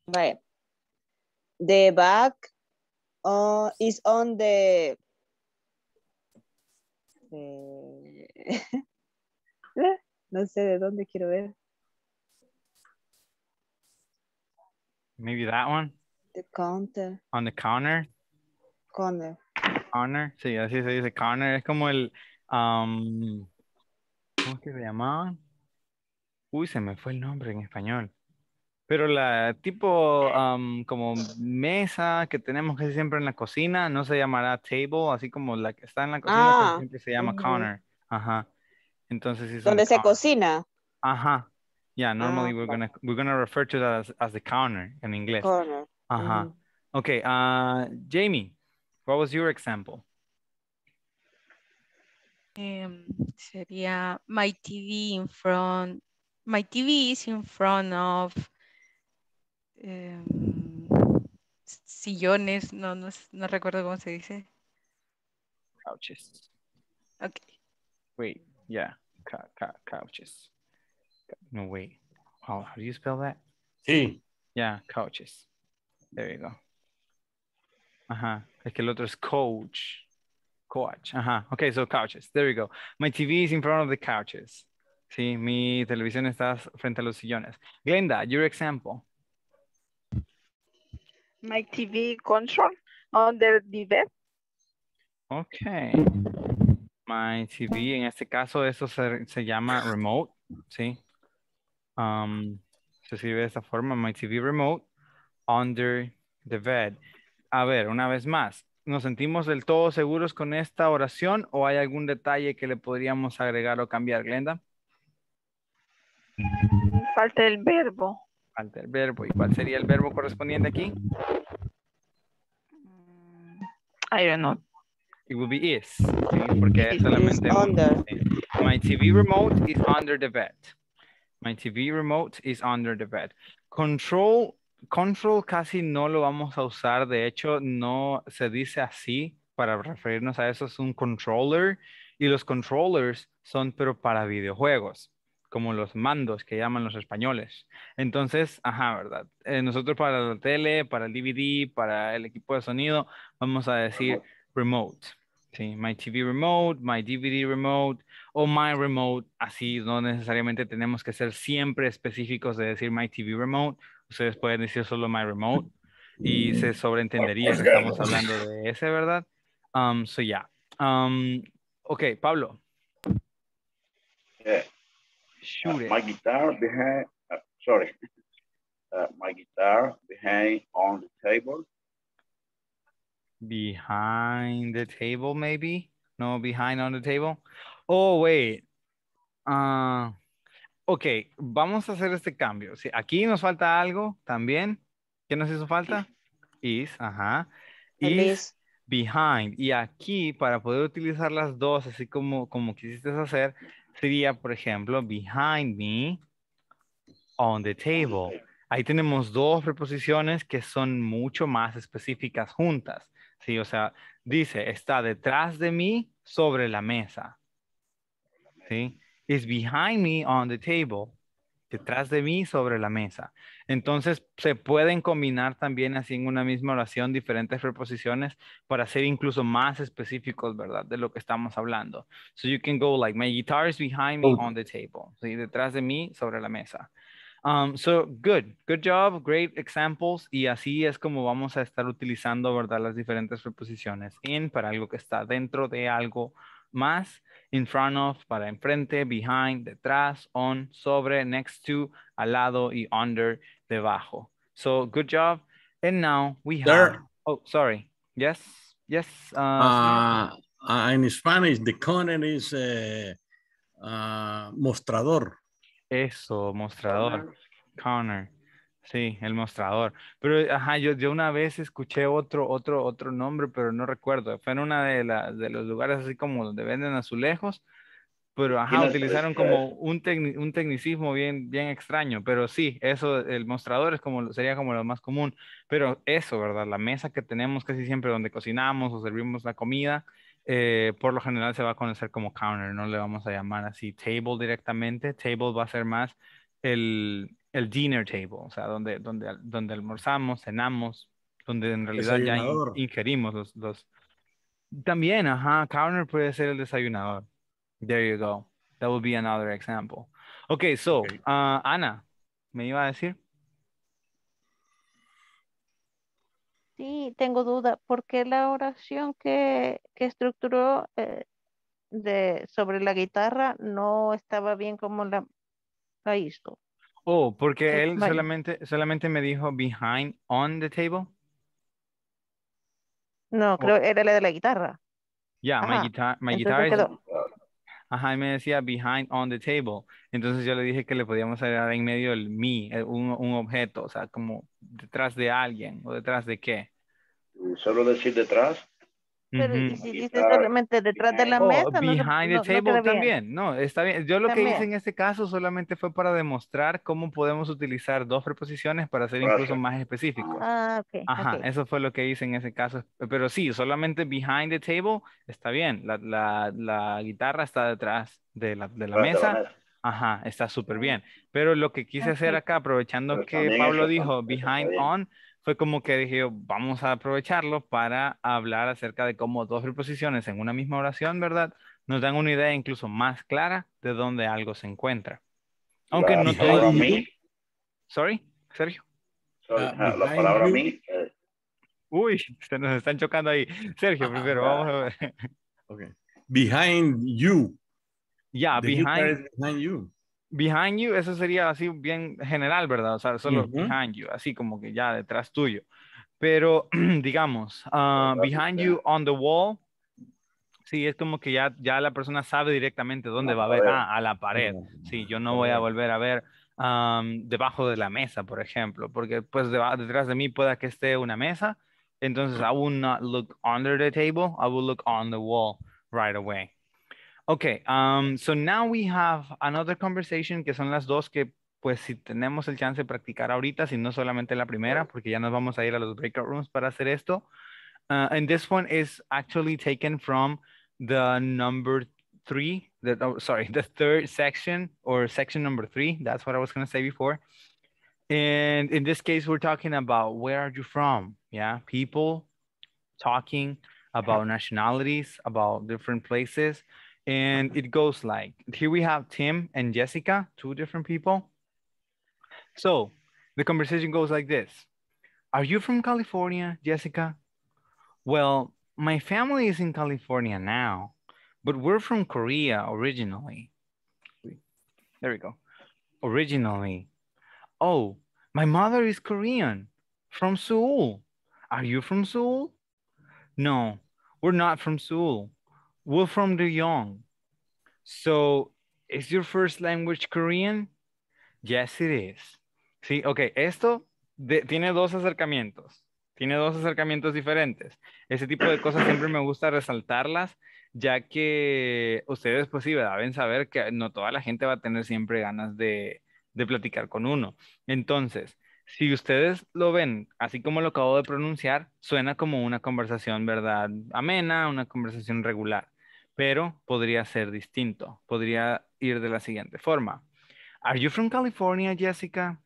Vale. The back uh, is on the... no sé de dónde quiero ver. Maybe that one. The counter. On the counter. Corner. Corner, sí, así se dice corner. Es como el... Um, ¿Cómo es que se llamaba? Uy, se me fue el nombre en español. Pero la tipo como mesa que tenemos casi siempre en la cocina no se llamará table, así como la que está en la cocina ah, siempre se llama uh corner. Ajá. Entonces es Donde se cocina. Ajá. Yeah, normally ah, we're gonna we're gonna refer to that as, as the counter in English. Corner. Ajá. Uh Okay, ah, Jamie, what was your example? Em, sería my TV in front. My TV is in front of Em, sillones, no, no, no, recuerdo cómo se dice. Couches. Ok. Wait, yeah, couches. No, wait. How, how do you spell that? Sí. Yeah, couches. There you go. Ajá, es que el otro es coach. Coach, ajá. Ok, so couches, there you go. My TV is in front of the couches. Sí, mi televisión está frente a los sillones. Glenda, your example my TV control under the bed. Okay. My TV, en este caso, eso se, llama remote, ¿sí? Um, se sirve de esta forma, my TV remote under the bed. A ver, una vez más, ¿nos sentimos del todo seguros con esta oración o hay algún detalle que le podríamos agregar o cambiar, Glenda? Falta el verbo el verbo. ¿Y cuál sería el verbo correspondiente aquí? Mm, I don't know. It would be is. Porque solamente... Eh, My TV remote is under the bed. My TV remote is under the bed. Control, control casi no lo vamos a usar. De hecho, no se dice así para referirnos a eso. Es un controller. Y los controllers son pero para videojuegos como los mandos que llaman los españoles. Entonces, ajá, ¿verdad? Eh, nosotros para la tele, para el DVD, para el equipo de sonido, vamos a decir remote. Sí, my TV remote, my DVD remote o my remote. Así no necesariamente tenemos que ser siempre específicos de decir my TV remote. Ustedes pueden decir solo my remote y se sobreentendería que estamos hablando de ese, ¿verdad? Um, so, ya. Yeah. Um, ok, Pablo. Eh, Uh, my guitar behind, uh, sorry, uh, my guitar behind on the table. Behind the table, maybe? No, behind on the table. Oh, wait. Uh, ok, vamos a hacer este cambio. Si aquí nos falta algo también. ¿Qué nos hizo falta? Is, ajá. Is, behind. Y aquí, para poder utilizar las dos, así como, como quisiste hacer, Sería, por ejemplo, behind me, on the table. Ahí tenemos dos preposiciones que son mucho más específicas juntas. Sí, o sea, dice, está detrás de mí sobre la mesa. ¿Sí? Is behind me on the table detrás de mí sobre la mesa. Entonces, se pueden combinar también así en una misma oración diferentes preposiciones para ser incluso más específicos, ¿verdad? De lo que estamos hablando. So you can go like, my guitar is behind me oh. on the table. ¿Sí? Detrás de mí sobre la mesa. Um, so good, good job, great examples. Y así es como vamos a estar utilizando, ¿verdad? Las diferentes preposiciones in para algo que está dentro de algo más in front of, para enfrente, behind, detrás, on, sobre, next to, al lado, y under, debajo. So good job. And now we have, there, oh, sorry. Yes, yes. Uh, uh, uh, in Spanish, the corner is uh, uh mostrador. Eso, mostrador, corner. Sí, el mostrador. Pero, ajá, yo, yo una vez escuché otro, otro, otro nombre, pero no recuerdo. Fue en uno de, de los lugares así como donde venden azulejos, pero ajá, utilizaron eh, como un, un tecnicismo bien, bien extraño. Pero sí, eso, el mostrador es como, sería como lo más común. Pero eso, ¿verdad? La mesa que tenemos casi siempre donde cocinamos o servimos la comida, eh, por lo general se va a conocer como counter, no le vamos a llamar así table directamente. Table va a ser más el el dinner table, o sea, donde, donde, donde almorzamos, cenamos, donde en realidad ya ingerimos los, los, También, ajá, counter puede ser el desayunador. There you go. That would be another example. Ok, so, ah, Ana, ¿me iba a decir? Sí, tengo duda. ¿Por qué la oración que, que estructuró eh, de, sobre la guitarra no estaba bien como la, la hizo? Oh, porque él solamente, solamente me dijo behind on the table. No, creo era la de la guitarra. Ya, mi my guitar, my Ajá, me decía behind on the table. Entonces yo le dije que le podíamos agregar en medio el me, eh, un, un, objeto, o sea, como detrás de alguien o detrás de qué. Solo decir detrás. Pero si dices solamente detrás de la oh, mesa. Behind the table también. No, está bien. Yo lo que hice en este caso solamente fue para demostrar cómo podemos utilizar dos preposiciones para ser incluso más específicos. Ah, okay, Ajá, eso fue lo que hice en ese caso. Pero sí, solamente behind the table está bien. La, guitarra está detrás de la, mesa. Ajá, está súper bien. Pero lo que quise hacer acá, aprovechando que Pablo dijo behind on, fue como que dije, vamos a aprovecharlo para hablar acerca de cómo dos reposiciones en una misma oración, ¿verdad? Nos dan una idea incluso más clara de dónde algo se encuentra. Aunque no todo... Sorry, Sergio. Sorry, ah, la, palabra eh. Uy, se nos están chocando ahí. Sergio, ah, primero, vamos a ver. Okay. Behind you. ya behind, behind you behind you, eso sería así bien general, ¿verdad? O sea, solo behind you, así como que ya detrás tuyo. Pero digamos, ah, behind you on the wall, sí, es como que ya, ya la persona sabe directamente dónde va a ver, ah, a la pared. Sí, yo no voy a volver a ver debajo de la mesa, por ejemplo, porque pues detrás de mí pueda que esté una mesa. Entonces, I will not look under the table, I will look on the wall right away. Ok, um, so now we have another conversation que son las dos que pues si tenemos el chance de practicar ahorita, si no solamente la primera, porque ya nos vamos a ir a los breakout rooms para hacer esto. Uh, and this one is actually taken from the number three, the, oh, sorry, the third section or section number three. That's what I was going to say before. And in this case, we're talking about where are you from? Yeah, people talking about nationalities, about different places. And it goes like, here we have Tim and Jessica, two different people. So the conversation goes like this. Are you from California, Jessica? Well, my family is in California now, but we're from Korea originally. There we go. Originally. Oh, my mother is Korean from Seoul. Are you from Seoul? No, we're not from Seoul. from de young. So, is your first language Korean? Yes, it is. Sí, ok, esto tiene dos acercamientos. Tiene dos acercamientos diferentes. Ese tipo de cosas siempre me gusta resaltarlas, ya que ustedes, pues sí, deben saber que no toda la gente va a tener siempre ganas de, de platicar con uno. Entonces, si ustedes lo ven, así como lo acabo de pronunciar, suena como una conversación, ¿verdad? Amena, una conversación regular, pero podría ser distinto. Podría ir de la siguiente forma. Are you from California, Jessica?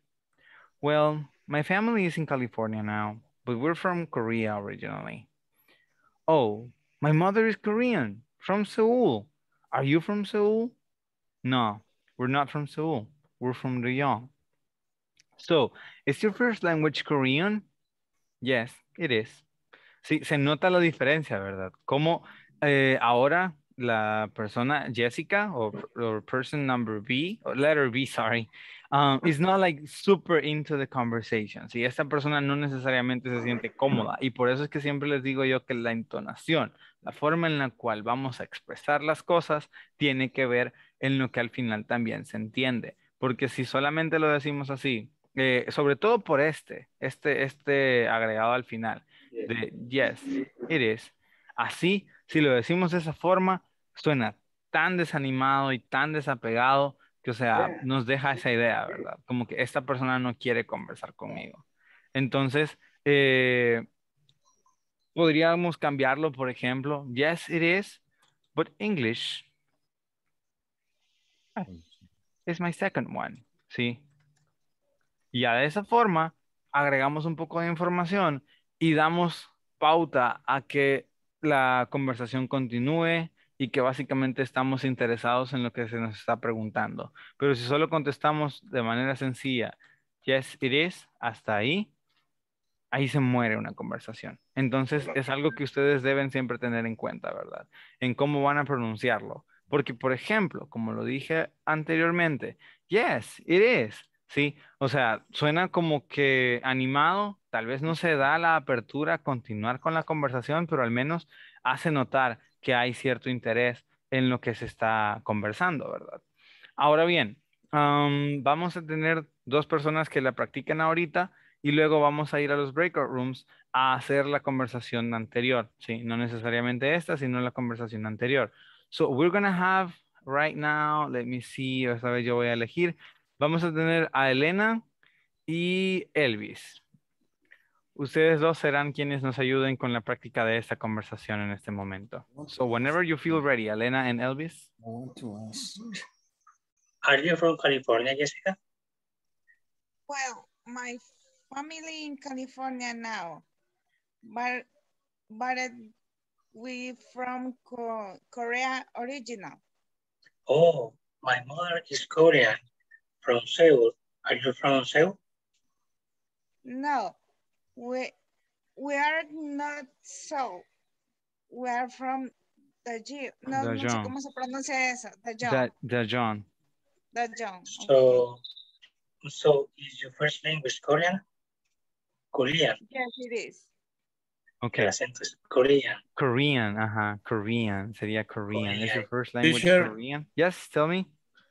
Well, my family is in California now, but we're from Korea originally. Oh, my mother is Korean, from Seoul. Are you from Seoul? No, we're not from Seoul. We're from Riyadh. So, is your first language Korean? Yes, it is. Sí, se nota la diferencia, ¿verdad? Como eh, ahora la persona Jessica o, or person number B, letter B, sorry, um, is not like super into the conversation. Si esta persona no necesariamente se siente cómoda y por eso es que siempre les digo yo que la entonación, la forma en la cual vamos a expresar las cosas tiene que ver en lo que al final también se entiende. Porque si solamente lo decimos así, eh, sobre todo por este, este, este agregado al final, de yes, it is. Así, si lo decimos de esa forma, suena tan desanimado y tan desapegado que, o sea, nos deja esa idea, ¿verdad? Como que esta persona no quiere conversar conmigo. Entonces, eh, podríamos cambiarlo, por ejemplo, yes, it is, but English ah. is my second one, ¿sí? Y ya de esa forma agregamos un poco de información y damos pauta a que la conversación continúe y que básicamente estamos interesados en lo que se nos está preguntando. Pero si solo contestamos de manera sencilla, yes, it is, hasta ahí, ahí se muere una conversación. Entonces es algo que ustedes deben siempre tener en cuenta, ¿verdad? En cómo van a pronunciarlo. Porque, por ejemplo, como lo dije anteriormente, yes, it is, Sí, o sea, suena como que animado, tal vez no se da la apertura a continuar con la conversación, pero al menos hace notar que hay cierto interés en lo que se está conversando, ¿verdad? Ahora bien, vamos a tener dos personas que la practiquen ahorita y luego vamos a ir a los breakout rooms a hacer la conversación anterior, ¿sí? No necesariamente esta, sino la conversación anterior. So we're going to have right now, let me see, esta vez yo voy a elegir Vamos a tener a Elena y Elvis. Ustedes dos serán quienes nos ayuden con la práctica de esta conversación en este momento. So whenever you feel ready, Elena and Elvis. Are you from California, Jessica? Well, my family in California now, but but we from Korea original. Oh, my mother is Korean. from Seoul. Are you from Seoul? No, we, we are not so. We are from Daejeon. No, Daejeon. no sé cómo se pronuncia eso. Daejeon. Daejeon. Daejeon. So, so is your first language Korean? Korean. Yes, it is. Okay. Korean. Korean, uh-huh. Korean. Sería Korean. Korean. Is your first language Korean? Yes, tell me.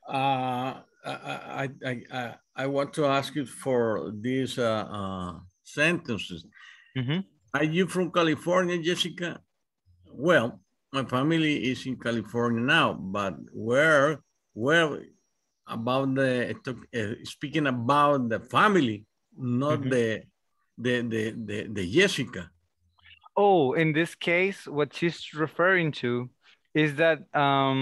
Uh, I, I, I, I want to ask you for these uh, uh, sentences. Mm -hmm. Are you from California, Jessica? Well, my family is in California now, but where, where about the, uh, speaking about the family, not mm -hmm. the, the, the, the, the Jessica. Oh, in this case, what she's referring to is that um,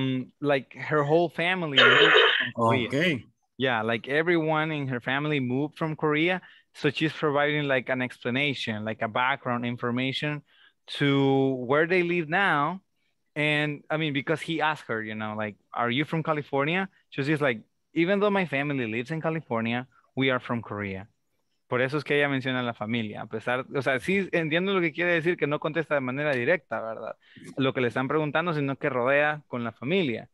like her whole family from Korea. Okay. Yeah, like everyone in her family moved from Korea. So she's providing like an explanation, like a background information to where they live now. And I mean, because he asked her, you know, like, are you from California? She was just like, even though my family lives in California, we are from Korea. Por eso es que ella menciona la familia, a pesar, o sea, sí entiendo lo que quiere decir que no contesta de manera directa, ¿verdad? Lo que le están preguntando, sino que rodea con la familia.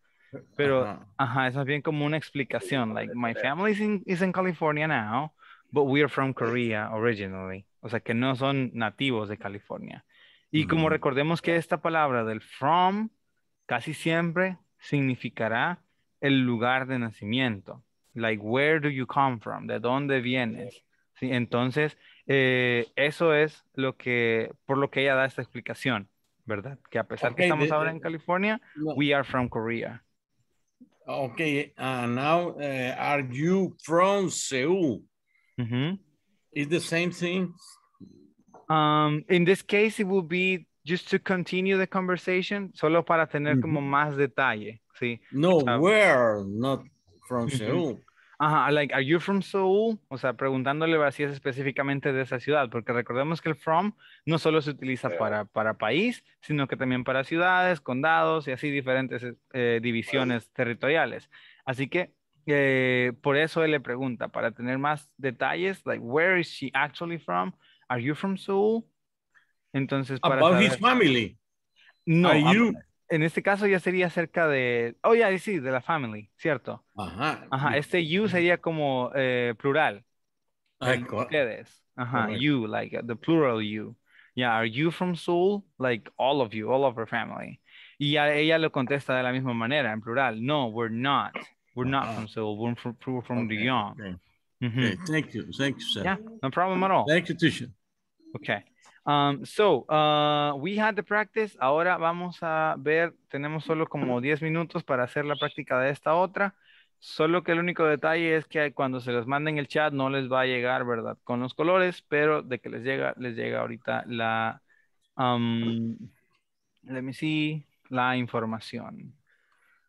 Pero, ajá. ajá. eso es bien como una explicación. Like, my family is in, is in California now, but we are from Korea originally. O sea, que no son nativos de California. Y como mm. recordemos que esta palabra del from casi siempre significará el lugar de nacimiento. Like, where do you come from? ¿De dónde vienes? Sí, entonces, eh, eso es lo que, por lo que ella da esta explicación, ¿verdad? Que a pesar que estamos ahora en California, we are from Korea. Okay, uh, now uh, are you from Seoul? Mm -hmm. Is the same thing? Um, in this case, it would be just to continue the conversation, solo para tener mm -hmm. como más detalle. Sí. No, uh, um, where, not from mm-hmm. Seoul. Ajá, like, are you from Seoul? O sea, preguntándole si es específicamente de esa ciudad, porque recordemos que el from no solo se utiliza para, para país, sino que también para ciudades, condados y así diferentes eh, eh, divisiones territoriales. Así que eh, por eso él le pregunta, para tener más detalles, like, where is she actually from? Are you from Seoul? Entonces, para About his family. No, en este caso ya sería cerca de, oh ya, yeah, sí, de la family, ¿cierto? Ajá. Ajá, este you sería como eh, plural. ustedes. Ajá, you, like uh, the plural you. Yeah, are you from Seoul? Like all of you, all of our family. Y ella lo contesta de la misma manera, en plural. No, we're not. We're not from Seoul. We're from, we're from okay. Thank you. Thank you, sir. Yeah, no problem at all. Thank you, Tisha. Okay. Um, so, uh, we had the practice. Ahora vamos a ver, tenemos solo como 10 minutos para hacer la práctica de esta otra. Solo que el único detalle es que cuando se les manden el chat no les va a llegar, ¿verdad? Con los colores, pero de que les llega, les llega ahorita la, um, let me see, la información.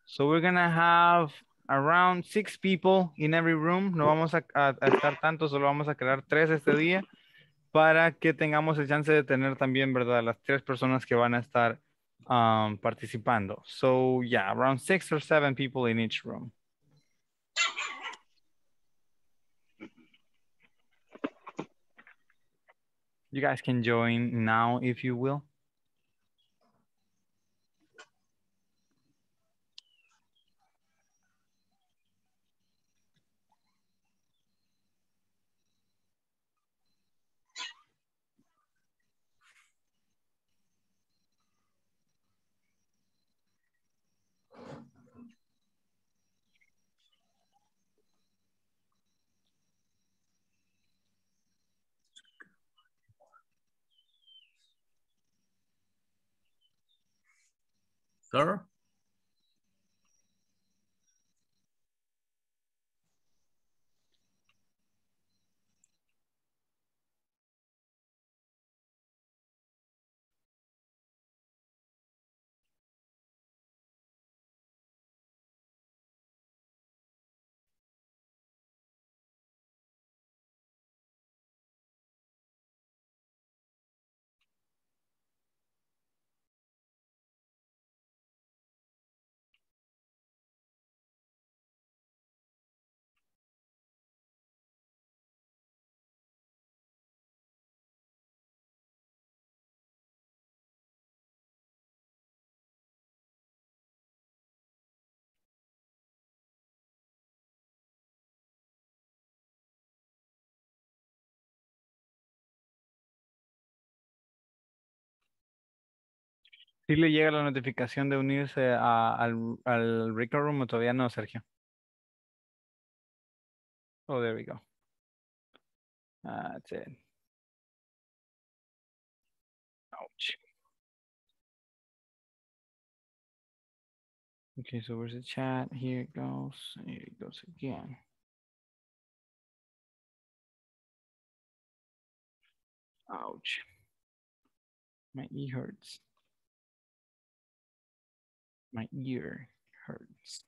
So we're gonna have around six people in every room. No vamos a, a estar tantos, solo vamos a crear tres este día para que tengamos el chance de tener también, ¿verdad? Las tres personas que van a estar um, participando. So, yeah, around six or seven people in each room. You guys can join now if you will. Sarah Si le llega la notificación de unirse a, al, Record Room todavía no, Sergio? Oh, there we go. That's ah, it. Ouch. Okay, so where's the chat? Here it goes. Here it goes again. Ouch. My ear hurts. My ear hurts.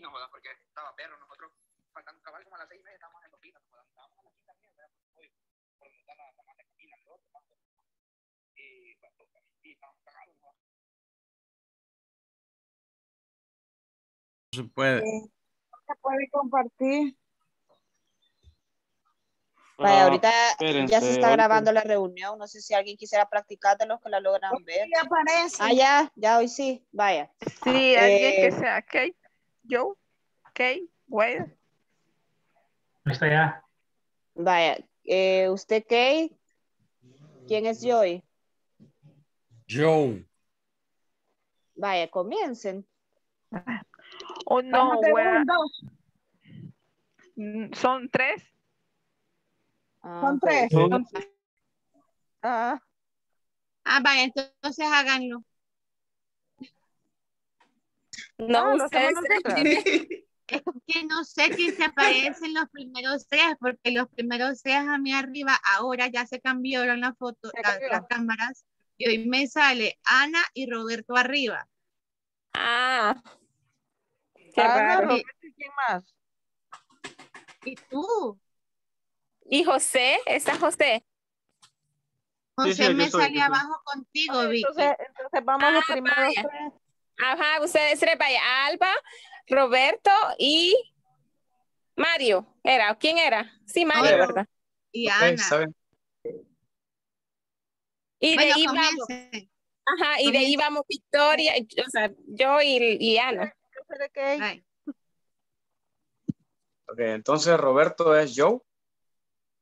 no porque estaba perro. Nosotros, faltando cabal a las seis en no se puede. Se puede compartir. Vaya, ahorita ya se está grabando la reunión. No sé si alguien quisiera practicar de los que la logran ver. aparece. Ah, ya, ya hoy sí. Vaya. Sí, alguien que eh, sea, Joe, Kay, Wade. No está ya. Vaya, eh, usted Kay, ¿quién es Joy? Joe. Vaya, comiencen. Oh no, Wade. Mm, son tres. Ah, son tres. Ah. ah, vaya, entonces háganlo. No, no sé es que no sé quién se aparece en los primeros tres, porque los primeros tres a mí arriba, ahora ya se cambiaron las fotos, las cámaras, y hoy me sale Ana y Roberto arriba. Ah. Qué Ana, Roberto, ¿y quién más? ¿Y tú? ¿Y José? ¿Está José? José me sale abajo contigo, Vicky. Entonces, entonces vamos a ah, los primeros tres. Ajá, ustedes tres, Alba, Roberto y Mario, ¿era? ¿Quién era? Sí, Mario, ¿verdad? Y Ana. Y de ahí vamos. Ajá, y de ahí vamos Victoria, o sea, yo y, y Ana. Okay. ok, entonces Roberto es Joe.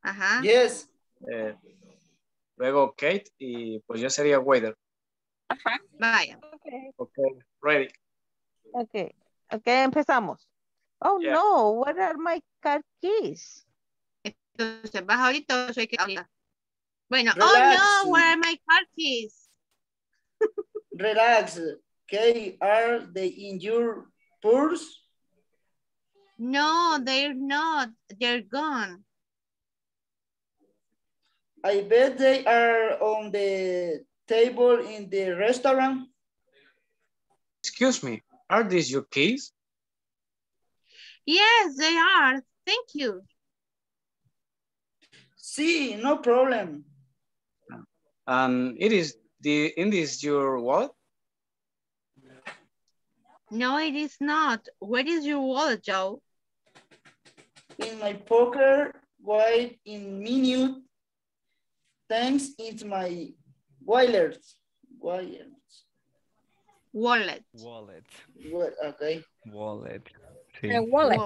Ajá. Yes. Eh, luego Kate y pues yo sería Wader. Ajá. Vaya. Okay. Ready. Okay. Okay, empezamos. Oh yeah. no, where are my car keys? Entonces, vas ahorita o soy que habla. Bueno, oh, Relax. oh no, where are my car keys? Relax. Okay, are they in your purse? No, they're not. They're gone. I bet they are on the table in the restaurant. Excuse me, are these your keys? Yes, they are. Thank you. See, sí, no problem. Um, it is the in this your wallet? No, it is not. Where is your wallet, Joe? In my pocket, white in minute. Thanks, it's my wallet. Wallet. Wallet. Wallet. Wallet. Sí. wallet.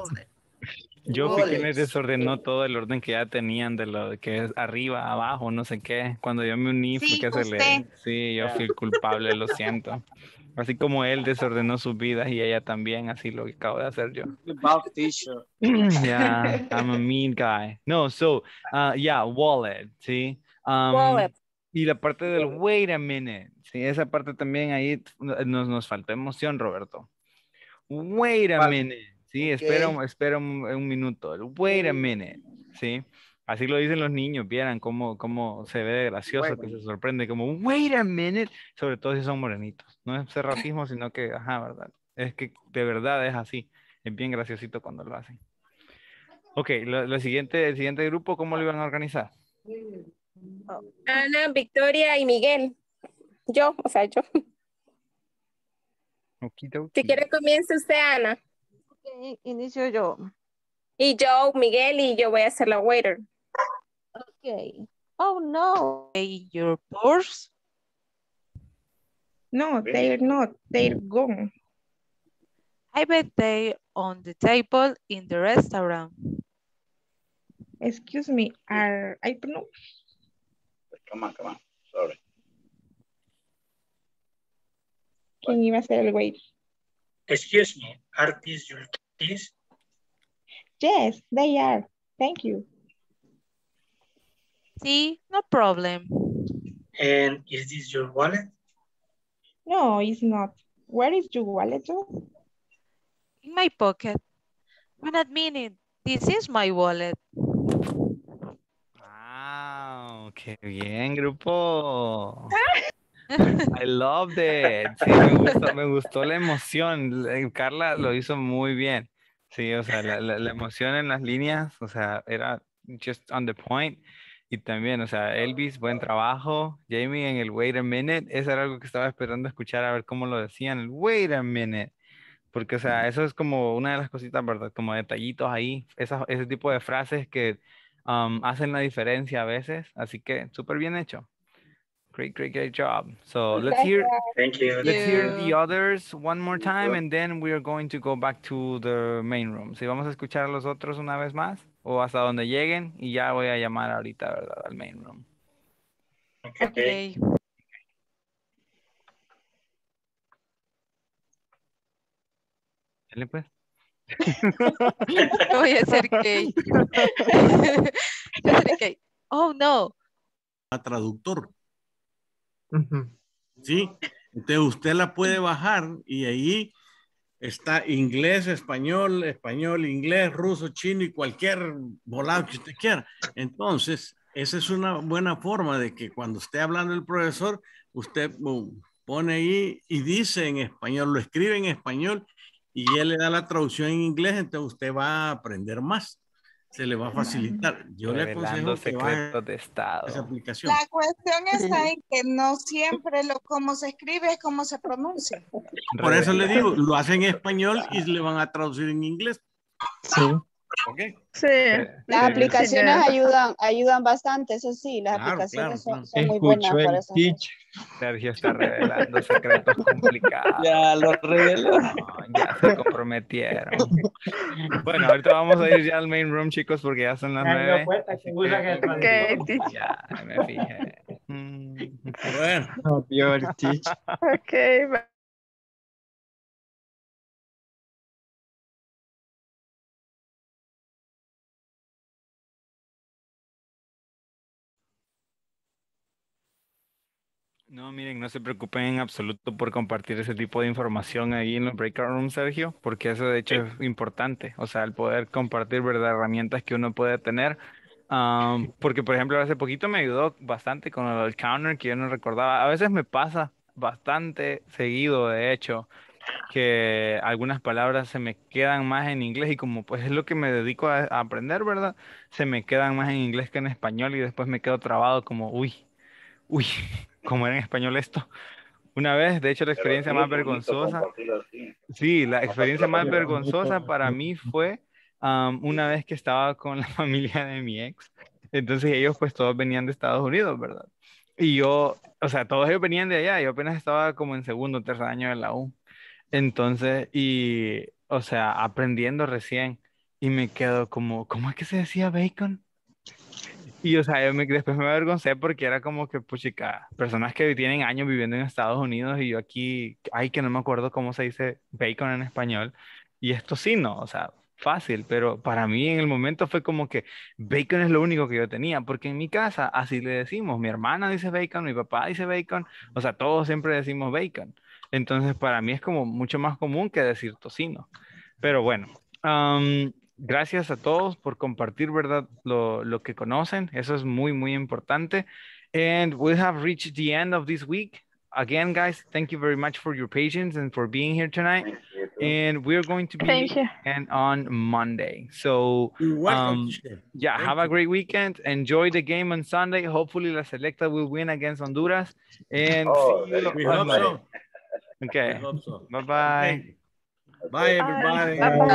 Yo fui quien desordenó todo el orden que ya tenían de lo que es arriba, abajo, no sé qué. Cuando yo me uní, sí, que se le... Sí, yo fui el culpable, lo siento. Así como él desordenó sus vidas y ella también, así lo que acabo de hacer yo. yeah, I'm a mean guy. No, so, uh, yeah, wallet, ¿sí? Um, wallet. Y la parte del wait a minute. Sí, esa parte también ahí nos, nos faltó emoción, Roberto. Wait a minute. Sí, espero espera, un, minuto. Wait a minute. Sí. Así lo dicen los niños, vieran cómo, cómo se ve gracioso, que se sorprende, como, wait a minute, sobre todo si son morenitos. No es racismo, sino que, ajá, ¿verdad? Es que de verdad es así. Es bien graciosito cuando lo hacen. Ok, lo, siguiente, el siguiente grupo, ¿cómo lo iban a organizar? Ana, Victoria y Miguel. Yo, o sea, yo. Si quiere comience usted, Ana. Okay, inicio yo. Y yo, Miguel, y yo voy a ser la waiter. Ok. Oh, no. your purse. No, they're not. They're gone. I bet they on the table in the restaurant. Excuse me, are I know Come on, come on. Sorry. Can you answer the wait? Excuse me, are these your keys? Yes, they are. Thank you. See, no problem. And is this your wallet? No, it's not. Where is your wallet? Joe? In my pocket. I'm not meaning. this is my wallet. Oh, qué bien, grupo. I love it. Sí, me, gustó, me gustó, la emoción. Eh, Carla lo hizo muy bien. Sí, o sea, la, emoción en las líneas, o sea, era just on the point. Y también, o sea, Elvis, buen trabajo. Jamie en el wait a minute. Eso era algo que estaba esperando escuchar a ver cómo lo decían. El wait a minute. Porque, o sea, eso es como una de las cositas, ¿verdad? Como detallitos ahí. ese tipo de frases que um, hacen la diferencia a veces. Así que super bien hecho. Great, great, great job. So let's hear. Thank you. Let's hear the others one more time, and then we are going to go back to the main room. Si vamos a escuchar a los otros una vez más, o hasta donde lleguen, y ya voy a llamar ahorita, ¿verdad? Al main room. Okay. Pues. voy a ser gay. voy a Oh, no. A ah, traductor. Sí. Entonces usted la puede bajar y ahí está inglés, español, español, inglés, ruso, chino y cualquier volado que usted quiera. Entonces, esa es una buena forma de que cuando esté hablando el profesor, usted pone ahí y dice en español, lo escribe en español y él le da la traducción en inglés, entonces usted va a aprender más. Se le va a facilitar. Yo le aconsejo que de estado. aplicación. La cuestión está en que no siempre lo como se escribe es como se pronuncia. Por eso le digo, lo hacen en español y le van a traducir en inglés. Sí. Okay. Sí. Eh, las eh, aplicaciones ayudan, ayudan bastante, eso sí, las aplicaciones son, muy buenas para Sergio está revelando secretos complicados. Ya los reveló. ya se comprometieron. bueno, ahorita vamos a ir ya al main room, chicos, porque ya son las nueve. Teach. ya, me fijé. Bueno. ok, bye. No, miren, no se preocupen en absoluto por compartir ese tipo de información ahí en los breakout rooms, Sergio, porque eso de hecho es importante, o sea, el poder compartir, Herramientas que uno puede tener. porque, por ejemplo, hace poquito me ayudó bastante con el counter que yo no recordaba. A veces me pasa bastante seguido, de hecho, que algunas palabras se me quedan más en inglés y como pues es lo que me dedico a, a aprender, ¿verdad? Se me quedan más en inglés que en español y después me quedo trabado como, uy, uy, como era en español esto. Una vez, de hecho, la experiencia más vergonzosa. Sí, la experiencia más vergonzosa para mí fue una vez que estaba con la familia de mi ex. Entonces ellos pues todos venían de Estados Unidos, ¿verdad? Y yo, o sea, todos ellos venían de allá. Yo apenas estaba como en segundo o tercer año de la U. Entonces, y, o sea, aprendiendo recién. Y me quedo como, ¿cómo es que se decía bacon? Y o sea, me, después me avergoncé porque era como que, puchica pues, personas que tienen años viviendo en Estados Unidos y yo aquí, ay, que no me acuerdo cómo se dice bacon en español. Y esto sí, o sea, fácil, pero para mí en el momento fue como que bacon es lo único que yo tenía, porque en mi casa así le decimos, mi hermana dice bacon, mi papá dice bacon, o sea, todos siempre decimos bacon. Entonces, para mí es como mucho más común que decir tocino. Pero bueno, gracias a todos por compartir, ¿verdad? Lo, lo que conocen. Eso es muy, muy importante. And we have reached the end of this week. Again, guys, thank you very much for your patience and for being here tonight. And we're going to be and on Monday. So, um, yeah, have a great weekend. Enjoy the game on Sunday. Hopefully, La Selecta will win against Honduras. And oh, we hope so. Okay. Bye-bye. Bye, everybody. Bye -bye.